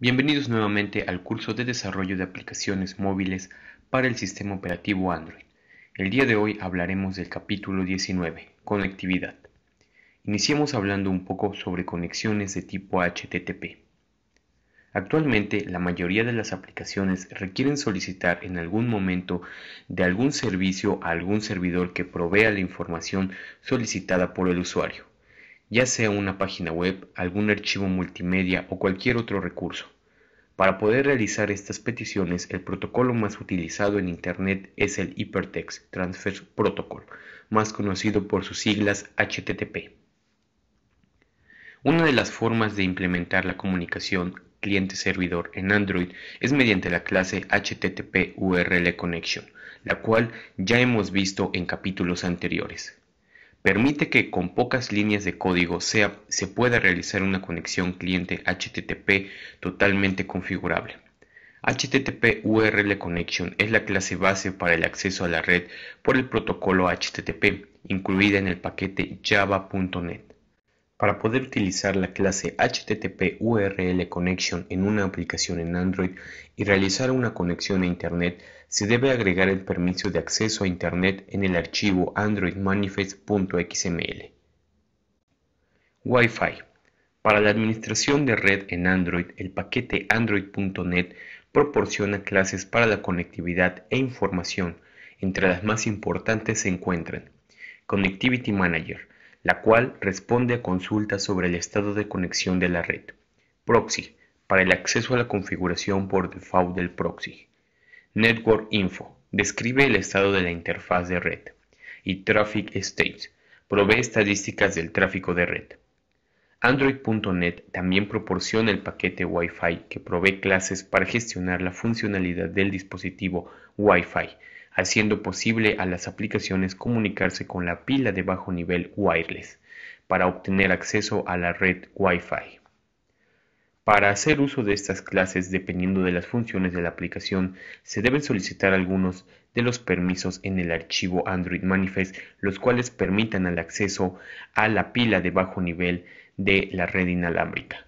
Bienvenidos nuevamente al curso de desarrollo de aplicaciones móviles para el sistema operativo Android. El día de hoy hablaremos del capítulo 19, conectividad. Iniciemos hablando un poco sobre conexiones de tipo HTTP. Actualmente la mayoría de las aplicaciones requieren solicitar en algún momento de algún servicio a algún servidor que provea la información solicitada por el usuario ya sea una página web, algún archivo multimedia o cualquier otro recurso. Para poder realizar estas peticiones, el protocolo más utilizado en Internet es el Hypertext Transfer Protocol, más conocido por sus siglas HTTP. Una de las formas de implementar la comunicación cliente-servidor en Android es mediante la clase HTTP URL Connection, la cual ya hemos visto en capítulos anteriores permite que con pocas líneas de código se pueda realizar una conexión cliente HTTP totalmente configurable. HTTP URL Connection es la clase base para el acceso a la red por el protocolo HTTP, incluida en el paquete java.net. Para poder utilizar la clase HTTP URL Connection en una aplicación en Android y realizar una conexión a Internet, se debe agregar el permiso de acceso a Internet en el archivo androidmanifest.xml. Wi-Fi. Para la administración de red en Android, el paquete android.net proporciona clases para la conectividad e información. Entre las más importantes se encuentran Connectivity Manager, la cual responde a consultas sobre el estado de conexión de la red. Proxy, para el acceso a la configuración por default del proxy. Network Info, describe el estado de la interfaz de red. Y Traffic States, provee estadísticas del tráfico de red. Android.net también proporciona el paquete Wi-Fi que provee clases para gestionar la funcionalidad del dispositivo Wi-Fi haciendo posible a las aplicaciones comunicarse con la pila de bajo nivel wireless para obtener acceso a la red Wi-Fi. Para hacer uso de estas clases, dependiendo de las funciones de la aplicación, se deben solicitar algunos de los permisos en el archivo Android Manifest, los cuales permitan el acceso a la pila de bajo nivel de la red inalámbrica.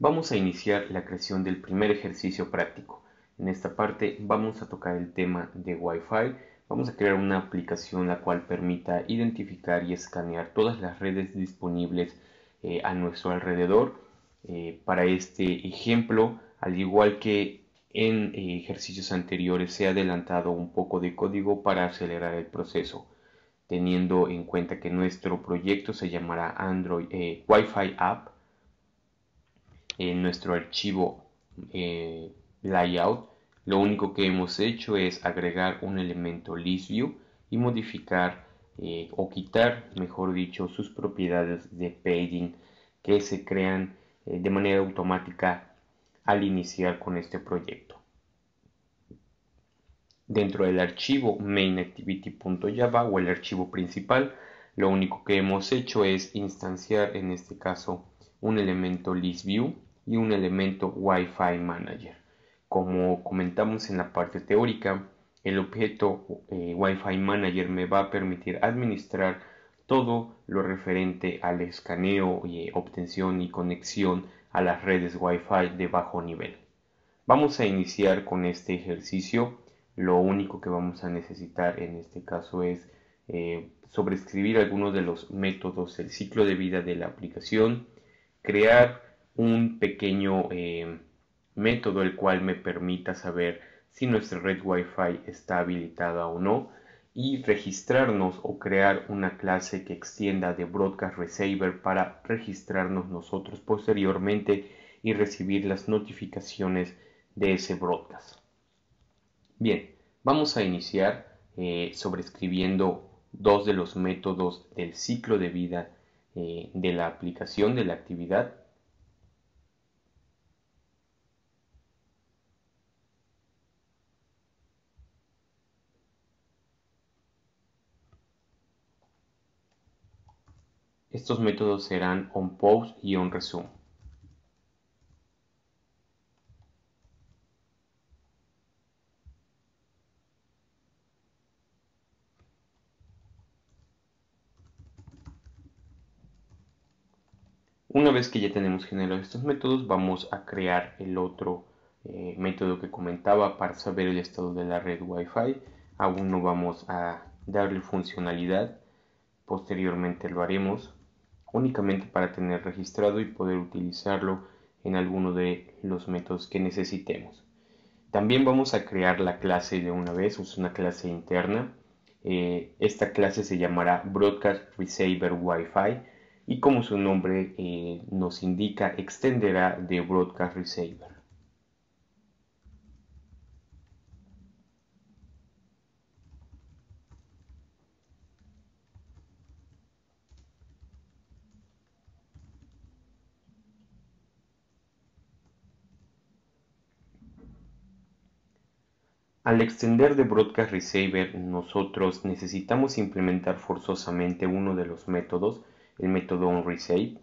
Vamos a iniciar la creación del primer ejercicio práctico. En esta parte vamos a tocar el tema de Wi-Fi. Vamos a crear una aplicación la cual permita identificar y escanear todas las redes disponibles eh, a nuestro alrededor. Eh, para este ejemplo, al igual que en eh, ejercicios anteriores, se ha adelantado un poco de código para acelerar el proceso, teniendo en cuenta que nuestro proyecto se llamará Android Wi-Fi App en nuestro archivo eh, layout, lo único que hemos hecho es agregar un elemento ListView y modificar eh, o quitar, mejor dicho, sus propiedades de paging que se crean eh, de manera automática al iniciar con este proyecto. Dentro del archivo mainActivity.java o el archivo principal, lo único que hemos hecho es instanciar en este caso un elemento ListView y un elemento Wi-Fi Manager. Como comentamos en la parte teórica, el objeto eh, Wi-Fi Manager me va a permitir administrar todo lo referente al escaneo y eh, obtención y conexión a las redes Wi-Fi de bajo nivel. Vamos a iniciar con este ejercicio. Lo único que vamos a necesitar en este caso es eh, sobrescribir algunos de los métodos, del ciclo de vida de la aplicación, crear un pequeño em, método el cual me permita saber si nuestra red Wi-Fi está habilitada o no y registrarnos o crear una clase que extienda de Broadcast Receiver para registrarnos nosotros posteriormente y recibir las notificaciones de ese broadcast. Bien, vamos a iniciar eh, sobrescribiendo dos de los métodos del ciclo de vida eh, de la aplicación de la actividad Estos métodos serán onPost y onResume. Una vez que ya tenemos generados estos métodos, vamos a crear el otro eh, método que comentaba para saber el estado de la red Wi-Fi. Aún no vamos a darle funcionalidad, posteriormente lo haremos únicamente para tener registrado y poder utilizarlo en alguno de los métodos que necesitemos. También vamos a crear la clase de una vez, es una clase interna. Eh, esta clase se llamará Broadcast Wi-Fi y como su nombre eh, nos indica, extenderá de Broadcast Al extender de Broadcast nosotros necesitamos implementar forzosamente uno de los métodos, el método onResave.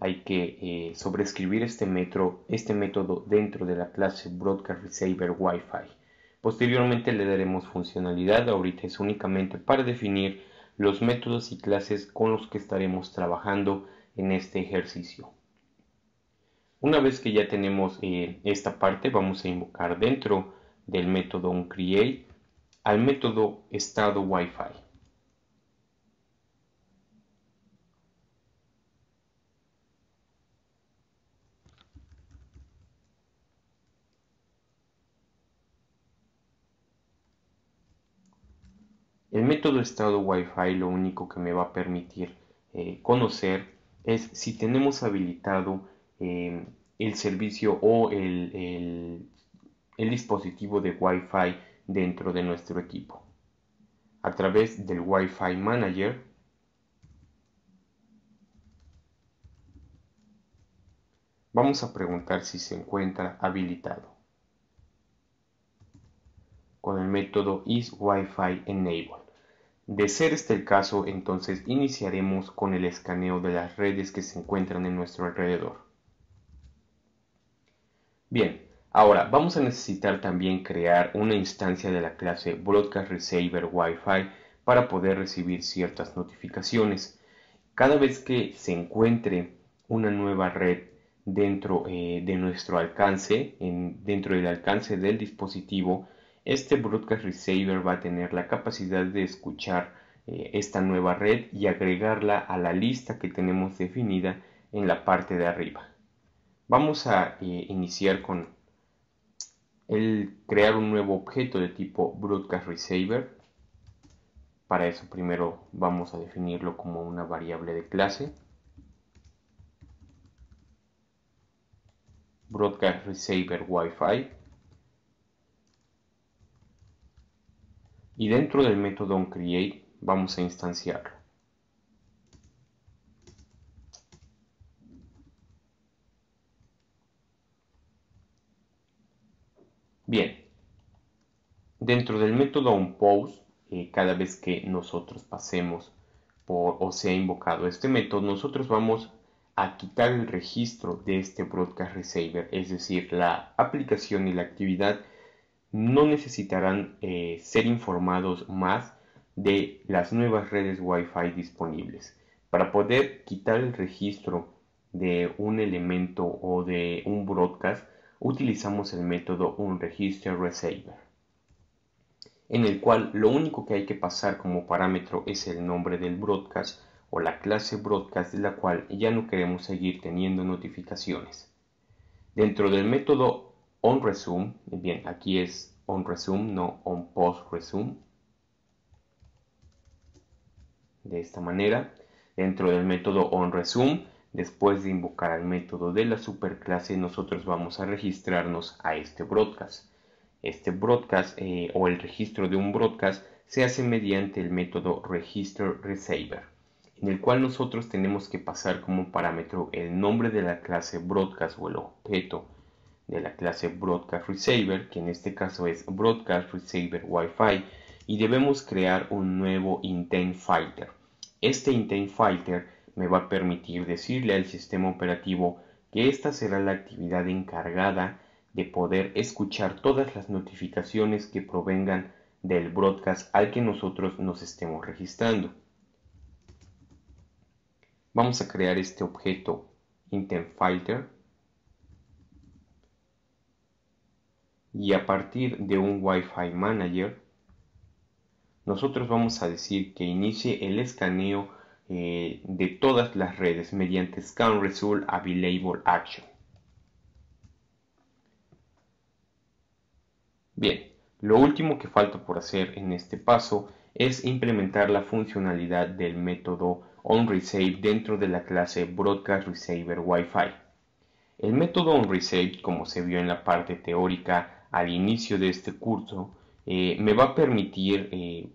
Hay que eh, sobreescribir este, este, método dentro de la clase Broadcast Posteriormente le daremos funcionalidad, ahorita es únicamente para definir los métodos y clases con los que estaremos trabajando en este ejercicio. Una vez que ya tenemos eh, esta parte, vamos a invocar dentro del método onCreate al método estado Wi-Fi. El método estado Wi-Fi lo único que me va a permitir eh, conocer es si tenemos habilitado eh, el servicio o el, el dispositivo de Wi-Fi dentro de nuestro equipo. A través del Wi-Fi Manager, vamos a preguntar si se encuentra habilitado con el método is Wi-Fi enable. De ser este el caso, entonces iniciaremos con el escaneo de las redes que se encuentran en nuestro alrededor. Bien, Ahora, vamos a necesitar también crear una instancia de la clase Broadcast Receiver Wi-Fi para poder recibir ciertas notificaciones. Cada vez que se encuentre una nueva red dentro eh, de nuestro alcance, dentro del alcance del dispositivo, este Broadcast Receiver va a tener la capacidad de escuchar eh, esta nueva red y agregarla a la lista que tenemos definida en la parte de arriba. Vamos a eh, iniciar con el crear un nuevo objeto de tipo broadcast receiver. Para eso primero vamos a definirlo como una variable de clase. Broadcast receiver wifi Y dentro del método onCreate vamos a instanciarlo. Bien, dentro del método onPost, eh, cada vez que nosotros pasemos por o sea invocado este método, nosotros vamos a quitar el registro de este broadcast receiver, es decir, la aplicación y la actividad no necesitarán eh, ser informados más de las nuevas redes Wi-Fi disponibles. Para poder quitar el registro de un elemento o de un broadcast, utilizamos el método unRegisterReceiver, en el cual lo único que hay que pasar como parámetro es el nombre del broadcast o la clase broadcast de la cual ya no queremos seguir teniendo notificaciones. Dentro del método onResume, bien, aquí es onResume, no onPostResume, de esta manera, dentro del método onResume, Después de invocar al método de la superclase, nosotros vamos a registrarnos a este broadcast. Este broadcast eh, o el registro de un broadcast se hace mediante el método RegisterReceiver... en el cual nosotros tenemos que pasar como parámetro el nombre de la clase broadcast o el objeto de la clase broadcast que en este caso es broadcast y debemos crear un nuevo intent Este intent me va a permitir decirle al sistema operativo que esta será la actividad encargada de poder escuchar todas las notificaciones que provengan del broadcast al que nosotros nos estemos registrando. Vamos a crear este objeto intentFilter y a partir de un Wi-Fi Manager nosotros vamos a decir que inicie el escaneo eh, de todas las redes mediante Scan Result Available Action. Bien, lo último que falta por hacer en este paso es implementar la funcionalidad del método onResave dentro de la clase Broadcast Receiver El método onResave, como se vio en la parte teórica al inicio de este curso, eh, me va a permitir eh,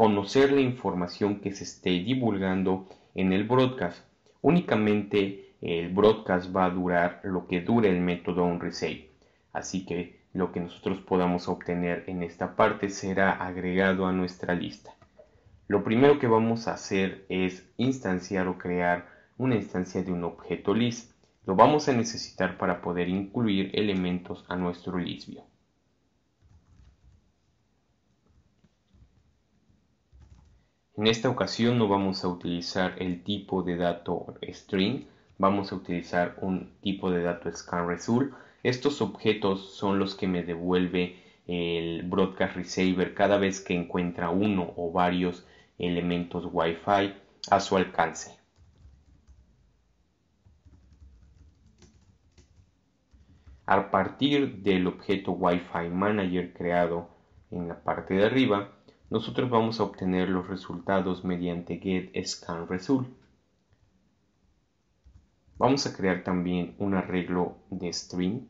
conocer la información que se esté divulgando en el broadcast. Únicamente el broadcast va a durar lo que dure el método OnResave. Así que lo que nosotros podamos obtener en esta parte será agregado a nuestra lista. Lo primero que vamos a hacer es instanciar o crear una instancia de un objeto list. Lo vamos a necesitar para poder incluir elementos a nuestro view. En esta ocasión no vamos a utilizar el tipo de dato string, vamos a utilizar un tipo de dato scanResult. Estos objetos son los que me devuelve el broadcast receiver cada vez que encuentra uno o varios elementos Wi-Fi a su alcance. A partir del objeto Wi-Fi Manager creado en la parte de arriba, nosotros vamos a obtener los resultados mediante GetScanResult. Vamos a crear también un arreglo de string.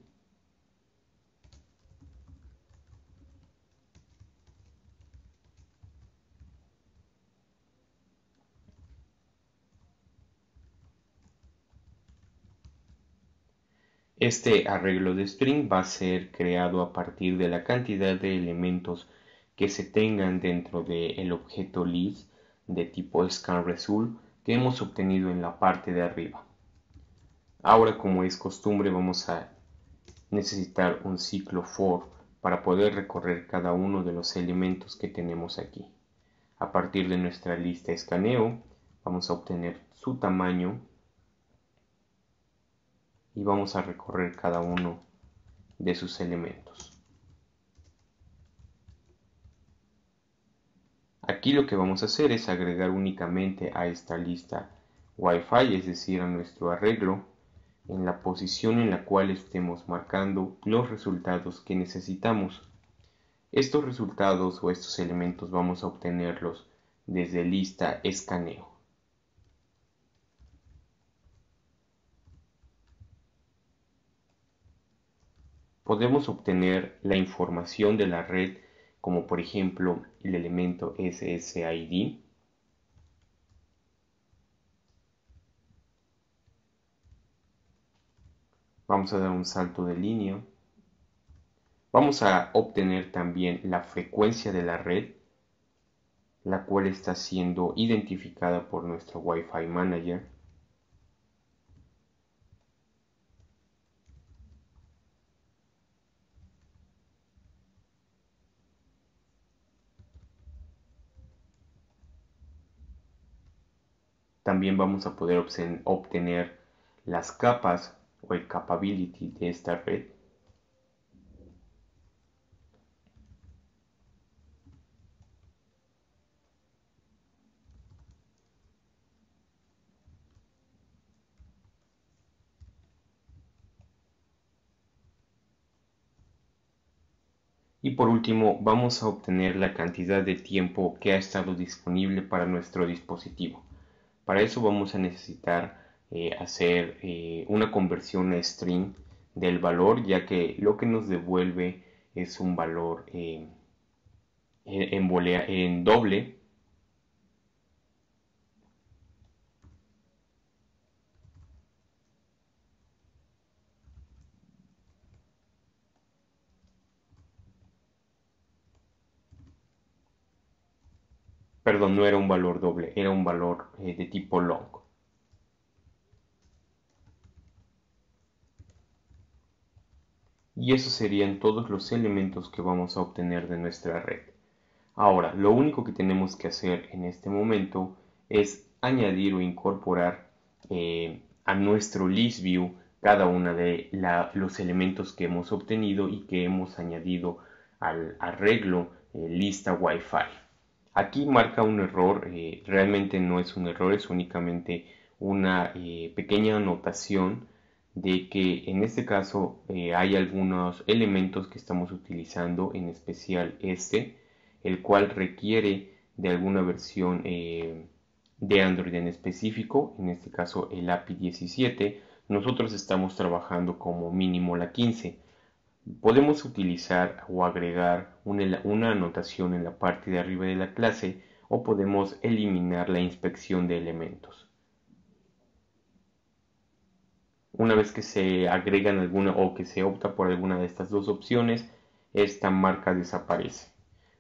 Este arreglo de string va a ser creado a partir de la cantidad de elementos que se tengan dentro del el objeto list de tipo scan result que hemos obtenido en la parte de arriba. Ahora como es costumbre vamos a necesitar un ciclo for para poder recorrer cada uno de los elementos que tenemos aquí. A partir de nuestra lista escaneo vamos a obtener su tamaño y vamos a recorrer cada uno de sus elementos. Aquí lo que vamos a hacer es agregar únicamente a esta lista Wi-Fi, es decir, a nuestro arreglo, en la posición en la cual estemos marcando los resultados que necesitamos. Estos resultados o estos elementos vamos a obtenerlos desde lista escaneo. Podemos obtener la información de la red como por ejemplo el elemento SSID, vamos a dar un salto de línea, vamos a obtener también la frecuencia de la red, la cual está siendo identificada por nuestro Wi-Fi Manager, también vamos a poder obtener las capas o el capability de esta red Y por último, vamos a obtener la cantidad de tiempo que ha estado disponible para nuestro dispositivo. Para eso vamos a necesitar eh, hacer eh, una conversión a string del valor, ya que lo que nos devuelve es un valor eh, en, en doble no era un valor doble, era un valor eh, de tipo long. Y esos serían todos los elementos que vamos a obtener de nuestra red. Ahora, lo único que tenemos que hacer en este momento es añadir o incorporar eh, a nuestro list view cada uno de los elementos que hemos obtenido y que hemos añadido al arreglo eh, lista Wi-Fi. Aquí marca un error, eh, realmente no es un error, es únicamente una eh, pequeña anotación de que en este caso eh, hay algunos elementos que estamos utilizando, en especial este, el cual requiere de alguna versión de Android en específico, en este caso el API 17, nosotros estamos trabajando como mínimo la 15 Podemos utilizar o agregar una, anotación en la parte de arriba de la clase o podemos eliminar la inspección de elementos. Una vez que se agregan alguna o que se opta por alguna de estas dos opciones, esta marca desaparece.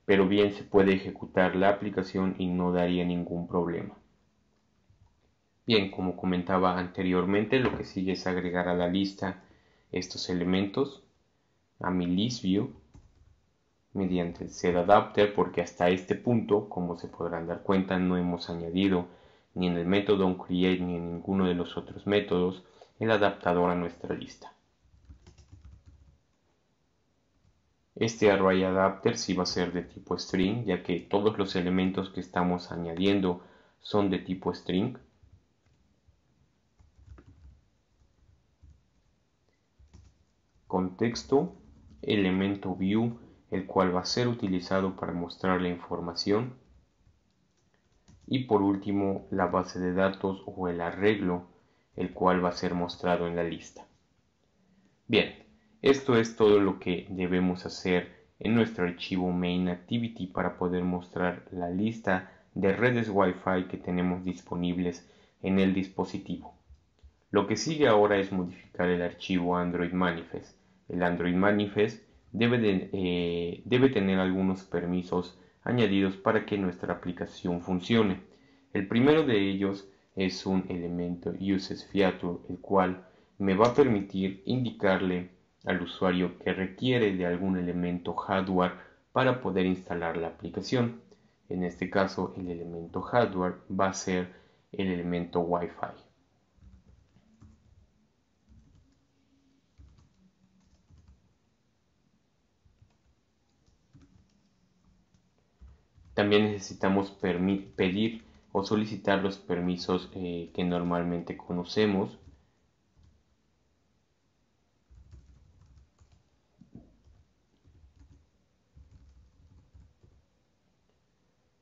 Pero bien se puede ejecutar la aplicación y no daría ningún problema. Bien, como comentaba anteriormente, lo que sigue es agregar a la lista estos elementos a mi list view mediante el set adapter porque hasta este punto como se podrán dar cuenta no hemos añadido ni en el método onCreate ni en ninguno de los otros métodos el adaptador a nuestra lista Este array adapter sí va a ser de tipo string, ya que todos los elementos que estamos añadiendo son de tipo string. Contexto elemento view el cual va a ser utilizado para mostrar la información y por último la base de datos o el arreglo el cual va a ser mostrado en la lista. Bien, esto es todo lo que debemos hacer en nuestro archivo MainActivity para poder mostrar la lista de redes Wi-Fi que tenemos disponibles en el dispositivo. Lo que sigue ahora es modificar el archivo Android Manifest el Android Manifest eh, debe, tener algunos permisos añadidos para que nuestra aplicación funcione. El primero de ellos es un elemento uses feature, el cual me va a permitir indicarle al usuario que requiere de algún elemento hardware para poder instalar la aplicación. En este caso, el elemento hardware va a ser el elemento Wi-Fi. También necesitamos pedir o solicitar los permisos eh, que normalmente conocemos.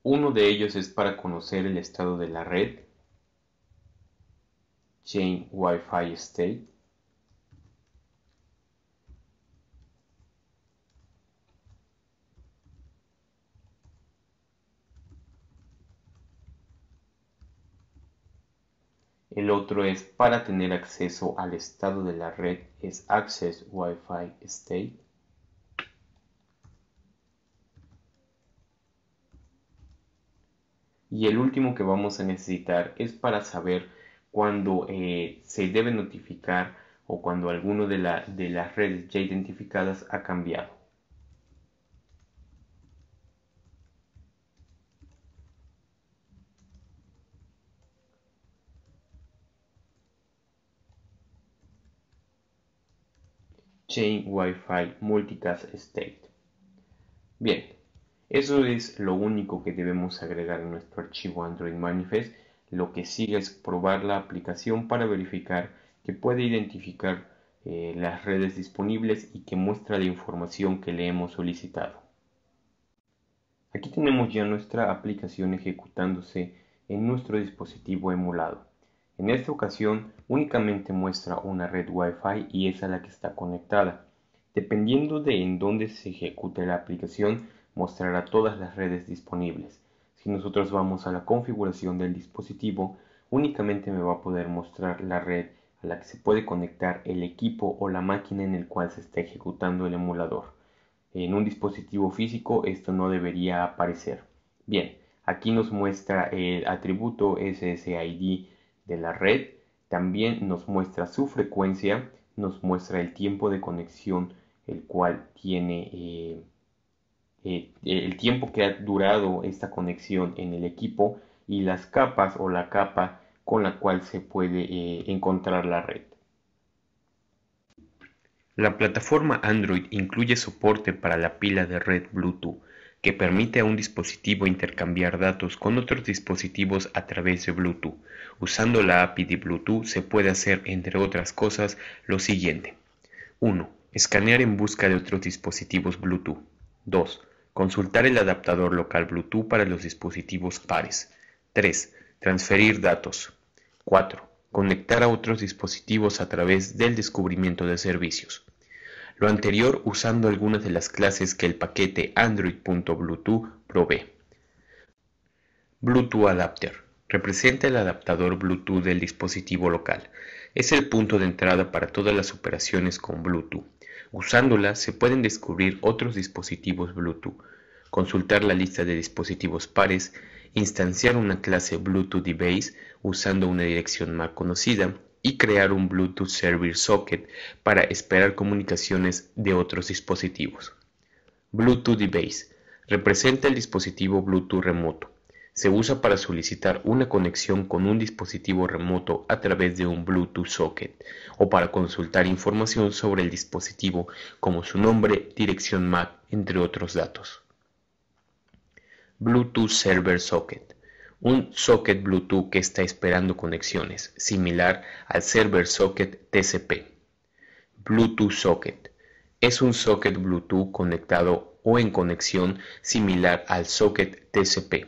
Uno de ellos es para conocer el estado de la red, Chain Wi-Fi State. El otro es para tener acceso al estado de la red es access Wi-Fi state. Y el último que vamos a necesitar es para saber cuándo eh, se debe notificar o cuando alguno de las redes ya identificadas ha cambiado. Chain Wi-Fi Multicast State. Bien, eso es lo único que debemos agregar en nuestro archivo Android Manifest. Lo que sigue es probar la aplicación para verificar que puede identificar eh, las redes disponibles y que muestra la información que le hemos solicitado. Aquí tenemos ya nuestra aplicación ejecutándose en nuestro dispositivo emulado. En esta ocasión únicamente muestra una red Wi-Fi y es a la que está conectada. Dependiendo de en dónde se ejecute la aplicación, mostrará todas las redes disponibles. Si nosotros vamos a la configuración del dispositivo, únicamente me va a poder mostrar la red a la que se puede conectar el equipo o la máquina en el cual se está ejecutando el emulador. En un dispositivo físico esto no debería aparecer. Bien, aquí nos muestra el atributo SSID de la red, también nos muestra su frecuencia, nos muestra el tiempo de conexión, el cual tiene eh, eh, el tiempo que ha durado esta conexión en el equipo y las capas o la capa con la cual se puede eh, encontrar la red. La plataforma Android incluye soporte para la pila de red Bluetooth que permite a un dispositivo intercambiar datos con otros dispositivos a través de Bluetooth. Usando la API de Bluetooth se puede hacer, entre otras cosas, lo siguiente. 1. Escanear en busca de otros dispositivos Bluetooth. 2. Consultar el adaptador local Bluetooth para los dispositivos pares. 3. Transferir datos. 4. Conectar a otros dispositivos a través del descubrimiento de servicios lo anterior usando algunas de las clases que el paquete Android.Bluetooth provee. Bluetooth Adapter representa el adaptador Bluetooth del dispositivo local. Es el punto de entrada para todas las operaciones con Bluetooth. Usándola se pueden descubrir otros dispositivos Bluetooth, consultar la lista de dispositivos pares, instanciar una clase Bluetooth usando una dirección más conocida, y crear un Bluetooth Server Socket para esperar comunicaciones de otros dispositivos. Bluetooth Device representa el dispositivo Bluetooth remoto. Se usa para solicitar una conexión con un dispositivo remoto a través de un Bluetooth socket o para consultar información sobre el dispositivo como su nombre, dirección MAC, entre otros datos. Bluetooth Server Socket un socket Bluetooth que está esperando conexiones, similar al server socket TCP. Bluetooth socket es un socket Bluetooth conectado o en conexión similar al socket TCP.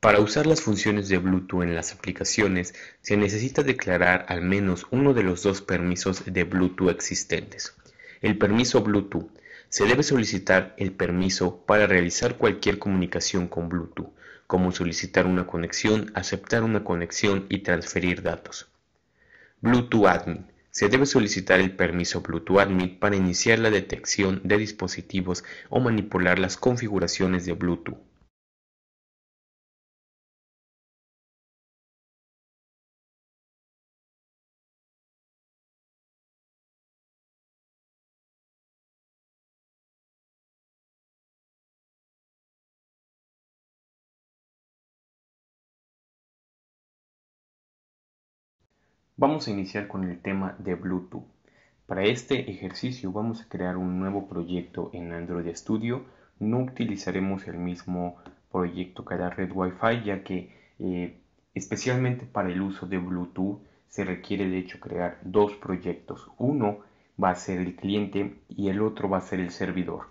Para usar las funciones de Bluetooth en las aplicaciones se necesita declarar al menos uno de los dos permisos de Bluetooth existentes. El permiso Bluetooth se debe solicitar el permiso para realizar cualquier comunicación con Bluetooth como solicitar una conexión, aceptar una conexión y transferir datos. Bluetooth Admin. Se debe solicitar el permiso Bluetooth Admin para iniciar la detección de dispositivos o manipular las configuraciones de Bluetooth. Vamos a iniciar con el tema de Bluetooth. Para este ejercicio vamos a crear un nuevo proyecto en Android Studio. No utilizaremos el mismo proyecto que la red Wi-Fi ya que eh, especialmente para el uso de Bluetooth se requiere de hecho crear dos proyectos. Uno va a ser el cliente y el otro va a ser el servidor.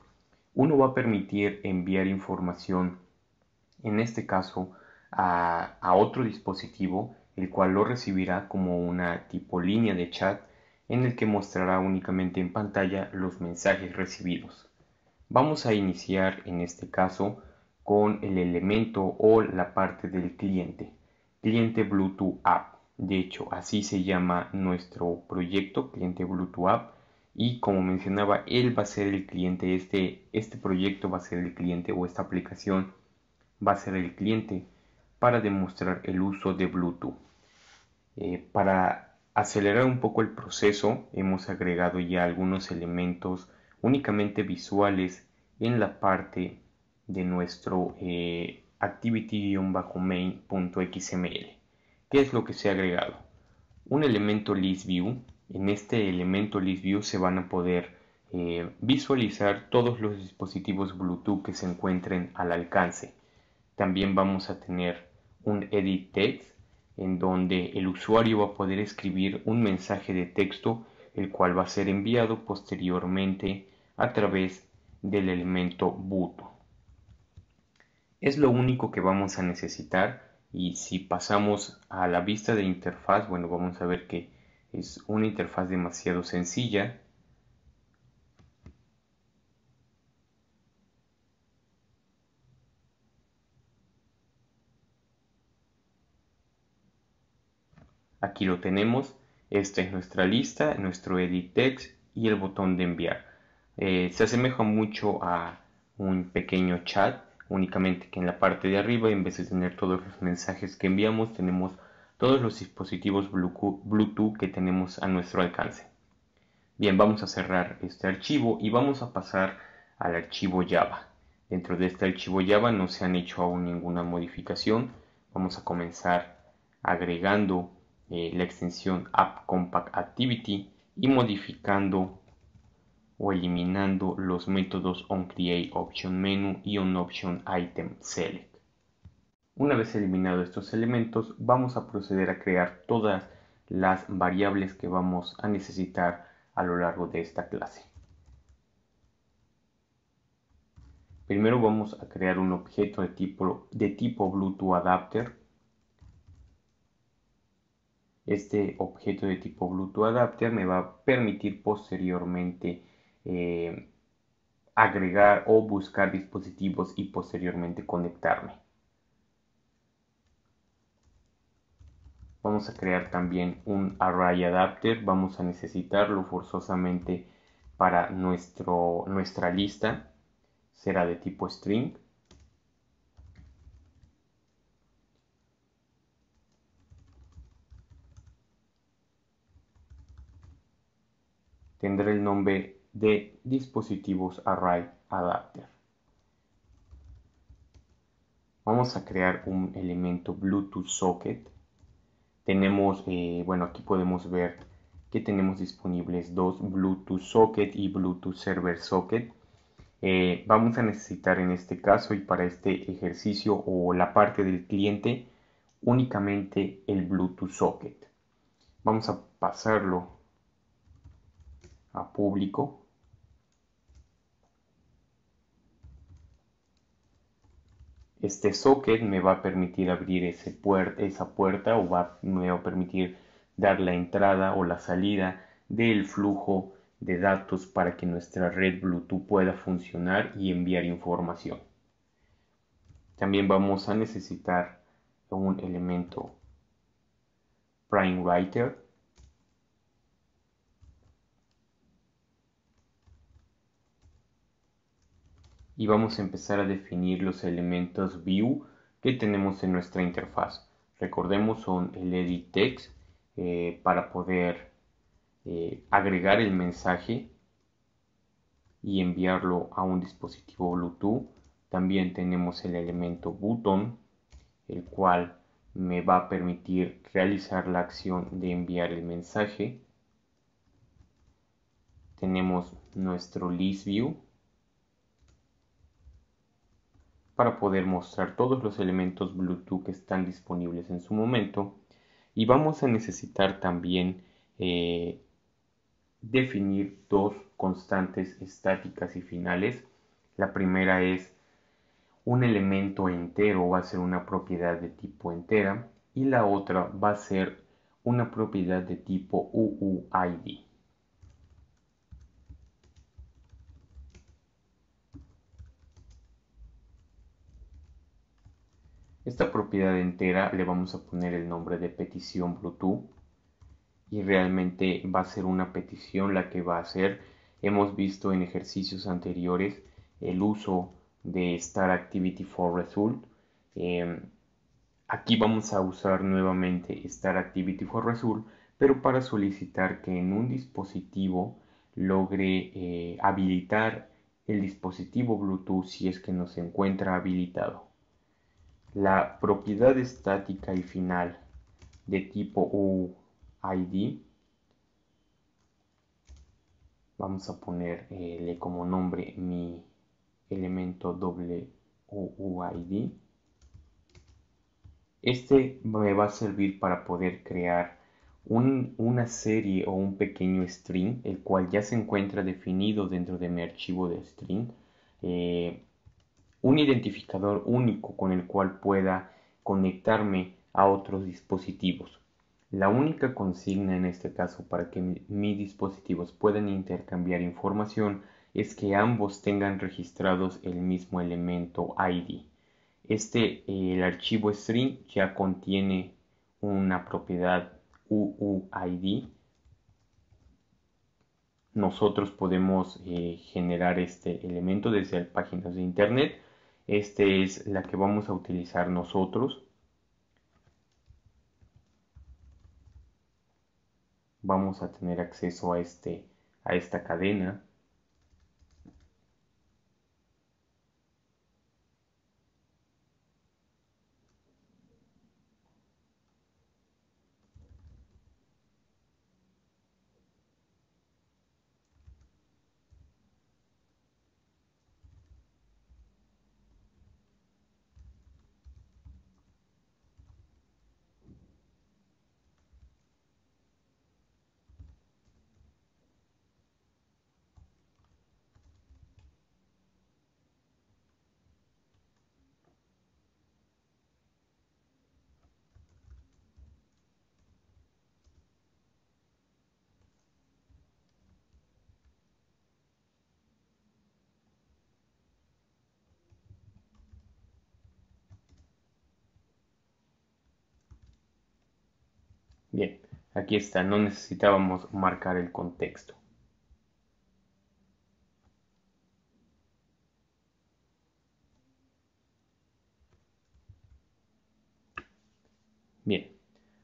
Uno va a permitir enviar información, en este caso, a otro dispositivo el cual lo recibirá como una tipo línea de chat en el que mostrará únicamente en pantalla los mensajes recibidos. Vamos a iniciar en este caso con el elemento o la parte del cliente, cliente Bluetooth App. De hecho, así se llama nuestro proyecto, cliente Bluetooth App. Y como mencionaba, él va a ser el cliente, este, este proyecto va a ser el cliente o esta aplicación va a ser el cliente para demostrar el uso de Bluetooth. Eh, para acelerar un poco el proceso, hemos agregado ya algunos elementos únicamente visuales en la parte de nuestro eh, activity-main.xml. ¿Qué es lo que se ha agregado? Un elemento ListView. En este elemento ListView se van a poder eh, visualizar todos los dispositivos Bluetooth que se encuentren al alcance. También vamos a tener un edit text en donde el usuario va a poder escribir un mensaje de texto el cual va a ser enviado posteriormente a través del elemento boot. Es lo único que vamos a necesitar y si pasamos a la vista de interfaz, bueno, vamos a ver que es una interfaz demasiado sencilla Aquí lo tenemos. Esta es nuestra lista, nuestro edit text y el botón de enviar. Eh, se asemeja mucho a un pequeño chat, únicamente que en la parte de arriba, en vez de tener todos los mensajes que enviamos, tenemos todos los dispositivos Bluetooth que tenemos a nuestro alcance. Bien, vamos a cerrar este archivo y vamos a pasar al archivo Java. Dentro de este archivo Java no se han hecho aún ninguna modificación. Vamos a comenzar agregando eh, la extensión App Compact Activity y modificando o eliminando los métodos onCreateOptionMenu y onOptionItemSelect. Una vez eliminados estos elementos, vamos a proceder a crear todas las variables que vamos a necesitar a lo largo de esta clase. Primero vamos a crear un objeto de tipo, de tipo Bluetooth Adapter este objeto de tipo Bluetooth Adapter me va a permitir posteriormente eh, agregar o buscar dispositivos y posteriormente conectarme. Vamos a crear también un Array Adapter. Vamos a necesitarlo forzosamente para nuestro, nuestra lista. Será de tipo string. tendrá el nombre de dispositivos array adapter. Vamos a crear un elemento Bluetooth socket. Tenemos, eh, bueno, aquí podemos ver que tenemos disponibles dos Bluetooth socket y Bluetooth server socket. Eh, vamos a necesitar en este caso y para este ejercicio o la parte del cliente únicamente el Bluetooth socket. Vamos a pasarlo a público. Este socket me va a permitir abrir ese puerto esa puerta o va, me va a permitir dar la entrada o la salida del flujo de datos para que nuestra red Bluetooth pueda funcionar y enviar información. También vamos a necesitar un elemento prime writer y vamos a empezar a definir los elementos view que tenemos en nuestra interfaz. Recordemos son el edit text eh, para poder eh, agregar el mensaje y enviarlo a un dispositivo Bluetooth. También tenemos el elemento button, el cual me va a permitir realizar la acción de enviar el mensaje. Tenemos nuestro list view, para poder mostrar todos los elementos Bluetooth que están disponibles en su momento y vamos a necesitar también eh, definir dos constantes estáticas y finales. La primera es un elemento entero va a ser una propiedad de tipo entera y la otra va a ser una propiedad de tipo UUID. Esta propiedad entera le vamos a poner el nombre de petición Bluetooth y realmente va a ser una petición la que va a hacer. Hemos visto en ejercicios anteriores el uso de Star Activity for Result. Em, aquí vamos a usar nuevamente Star Activity for Result, pero para solicitar que en un dispositivo logre eh, habilitar el dispositivo Bluetooth si es que no se encuentra habilitado. La propiedad estática y final de tipo UID, vamos a ponerle eh, como nombre mi elemento doble Este me va a servir para poder crear una serie o un pequeño string, el cual ya se encuentra definido dentro de mi archivo de string. Eh, un identificador único con el cual pueda conectarme a otros dispositivos. La única consigna en este caso para que mis dispositivos puedan intercambiar información es que ambos tengan registrados el mismo elemento ID. Este, eh, el archivo string ya contiene una propiedad UUID. Nosotros podemos eh, generar este elemento desde páginas de internet esta es la que vamos a utilizar nosotros. Vamos a tener acceso a, este, a esta cadena. Bien, aquí está, no necesitábamos marcar el contexto. Bien,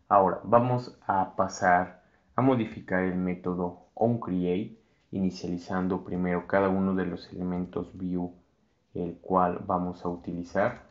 ahora vamos a pasar a modificar el método onCreate inicializando primero cada uno de los elementos view el cual vamos a utilizar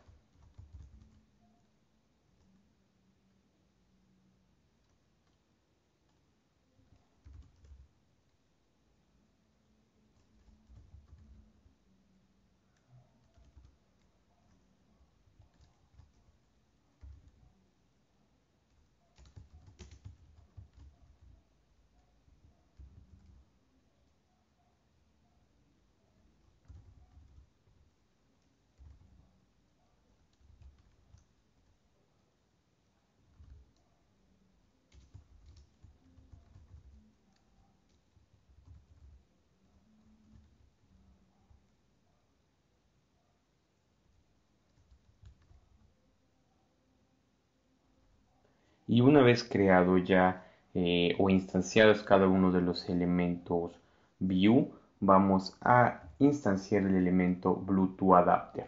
creado ya eh, o instanciados cada uno de los elementos view, vamos a instanciar el elemento Bluetooth adapter.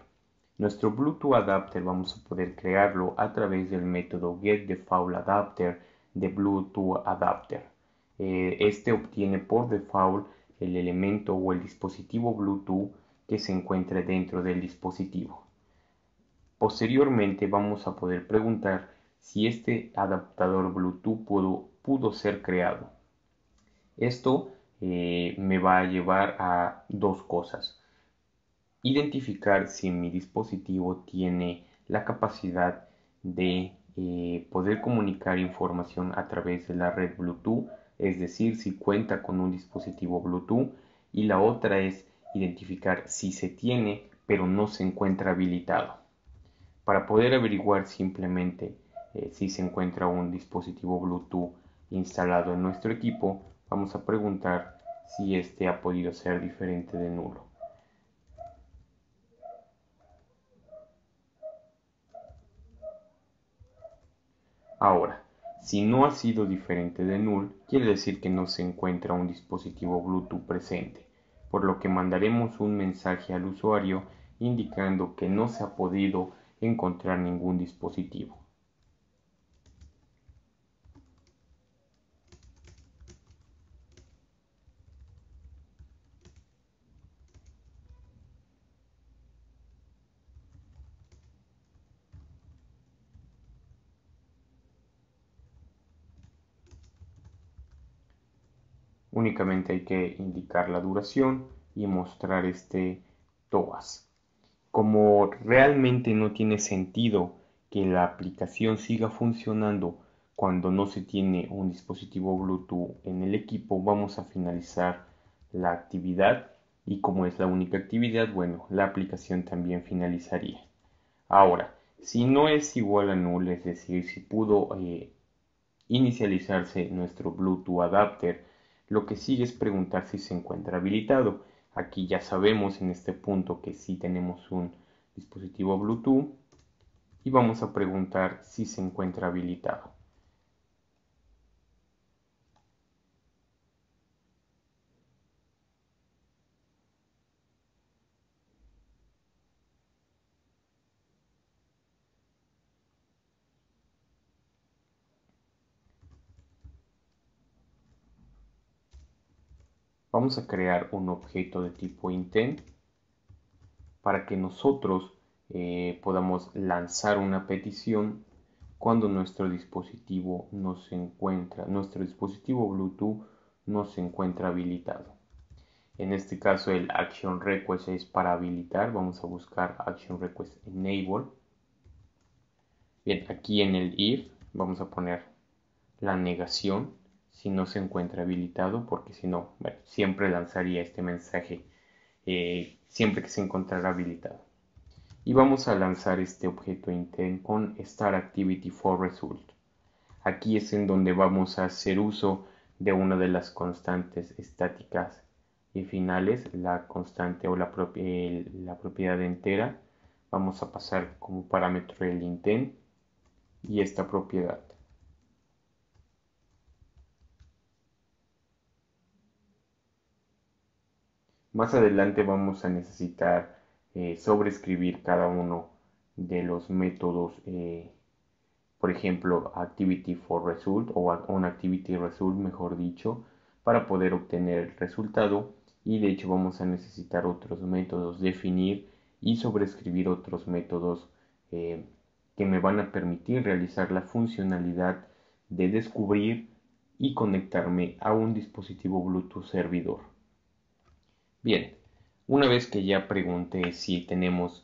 Nuestro Bluetooth adapter vamos a poder crearlo a través del método getDefaultAdapter de Bluetooth adapter. Eh, este obtiene por default el elemento o el dispositivo Bluetooth que se encuentre dentro del dispositivo. Posteriormente vamos a poder preguntar si este adaptador Bluetooth pudo, pudo ser creado. Esto eh, me va a llevar a dos cosas. Identificar si mi dispositivo tiene la capacidad de eh, poder comunicar información a través de la red Bluetooth, es decir, si cuenta con un dispositivo Bluetooth. Y la otra es identificar si se tiene pero no se encuentra habilitado. Para poder averiguar simplemente eh, si se encuentra un dispositivo Bluetooth instalado en nuestro equipo, vamos a preguntar si este ha podido ser diferente de nulo. Ahora, si no ha sido diferente de null, quiere decir que no se encuentra un dispositivo Bluetooth presente, por lo que mandaremos un mensaje al usuario indicando que no se ha podido encontrar ningún dispositivo. Únicamente hay que indicar la duración y mostrar este TOAS. Como realmente no tiene sentido que la aplicación siga funcionando cuando no se tiene un dispositivo Bluetooth en el equipo, vamos a finalizar la actividad y como es la única actividad, bueno, la aplicación también finalizaría. Ahora, si no es igual a null, es decir, si pudo eh, inicializarse nuestro Bluetooth adapter lo que sigue es preguntar si se encuentra habilitado. Aquí ya sabemos en este punto que sí tenemos un dispositivo Bluetooth y vamos a preguntar si se encuentra habilitado. vamos a crear un objeto de tipo intent para que nosotros eh, podamos lanzar una petición cuando nuestro dispositivo no se encuentra, nuestro dispositivo Bluetooth no se encuentra habilitado. En este caso el action request es para habilitar, vamos a buscar action request enable. Bien, aquí en el if vamos a poner la negación si no se encuentra habilitado, porque si no, siempre lanzaría este mensaje eh, siempre que se encontrara habilitado. Y vamos a lanzar este objeto intent con start activity for result. Aquí es en donde vamos a hacer uso de una de las constantes estáticas y finales, la constante o la, la propiedad entera. Vamos a pasar como parámetro el intent y esta propiedad. Más adelante vamos a necesitar eh, sobreescribir cada uno de los métodos, eh, por ejemplo, activity for result o un activity result, mejor dicho, para poder obtener el resultado. Y de hecho vamos a necesitar otros métodos, definir y sobreescribir otros métodos eh, que me van a permitir realizar la funcionalidad de descubrir y conectarme a un dispositivo Bluetooth servidor. Bien, una vez que ya pregunté si tenemos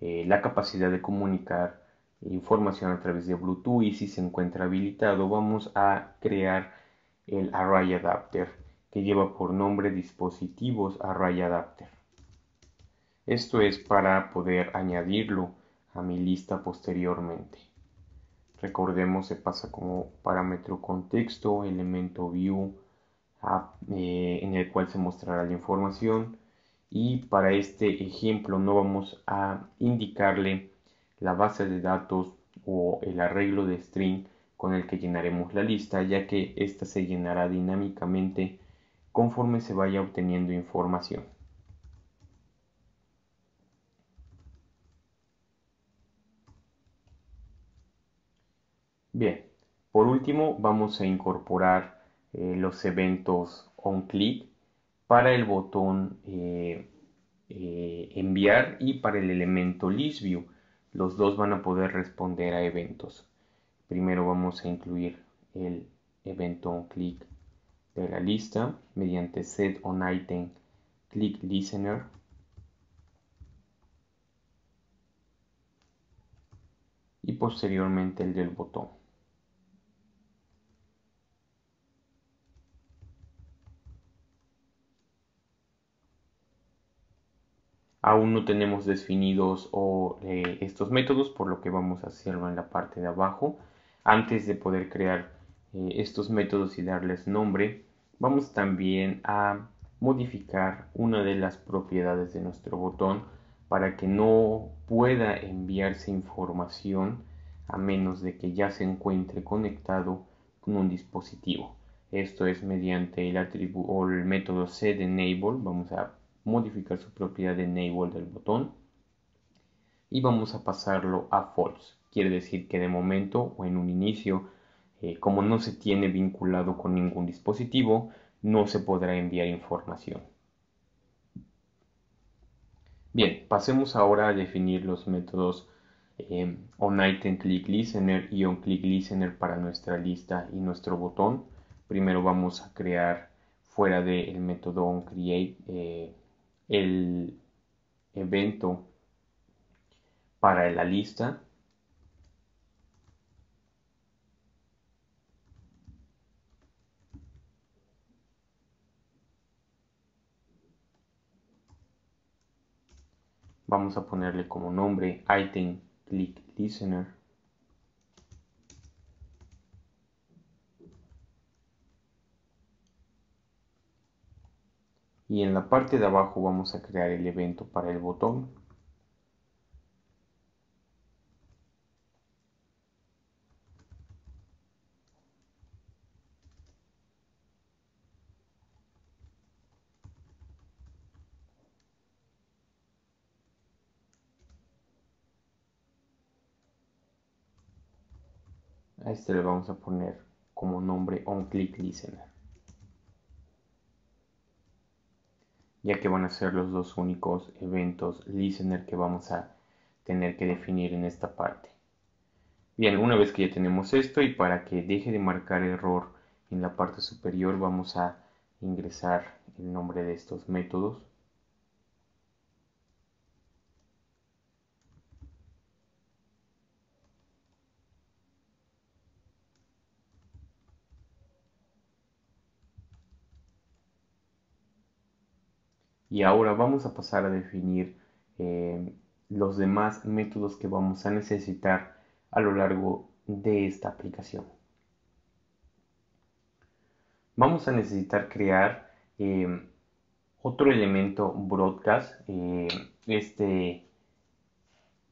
eh, la capacidad de comunicar información a través de Bluetooth y si se encuentra habilitado, vamos a crear el Array Adapter que lleva por nombre dispositivos Array Adapter. Esto es para poder añadirlo a mi lista posteriormente. Recordemos se pasa como parámetro contexto, elemento view, eh, en el cual se mostrará la información y para este ejemplo no vamos a indicarle la base de datos o el arreglo de string con el que llenaremos la lista ya que ésta se llenará dinámicamente conforme se vaya obteniendo información. Bien, por último vamos a incorporar eh, los eventos on click para el botón eh, eh, enviar y para el elemento list los dos van a poder responder a eventos primero vamos a incluir el evento on click de la lista mediante set on item click listener y posteriormente el del botón aún no tenemos definidos eh, estos métodos, por lo que vamos a hacerlo en la parte de abajo. Antes de poder crear eh, estos métodos y darles nombre, vamos también a modificar una de las propiedades de nuestro botón para que no pueda enviarse información a menos de que ya se encuentre conectado con un dispositivo. Esto es mediante el atributo o el método setEnable. Vamos a modificar su propiedad de enable del botón y vamos a pasarlo a false. Quiere decir que de momento o en un inicio, eh, como no se tiene vinculado con ningún dispositivo, no se podrá enviar información. Bien, pasemos ahora a definir los métodos eh, onItemClickListener y onClickListener para nuestra lista y nuestro botón. Primero vamos a crear fuera del método onCreate eh, el evento para la lista vamos a ponerle como nombre item click listener y en la parte de abajo vamos a crear el evento para el botón a este le vamos a poner como nombre onClickListener ya que van a ser los dos únicos eventos listener que vamos a tener que definir en esta parte. Bien, una vez que ya tenemos esto y para que deje de marcar error en la parte superior vamos a ingresar el nombre de estos métodos Y ahora vamos a pasar a definir eh, los demás métodos que vamos a necesitar a lo largo de esta aplicación. Vamos a necesitar crear eh, otro elemento broadcast. Eh, este,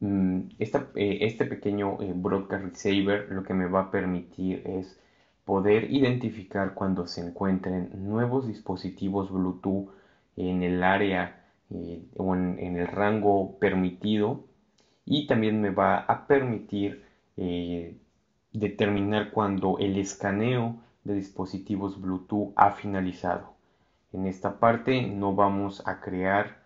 mm, este pequeño broadcast receiver lo que me va a permitir es poder identificar cuando se encuentren nuevos dispositivos Bluetooth en el área eh, o en, el rango permitido y también me va a permitir eh, determinar cuando el escaneo de dispositivos Bluetooth ha finalizado. En esta parte no vamos a crear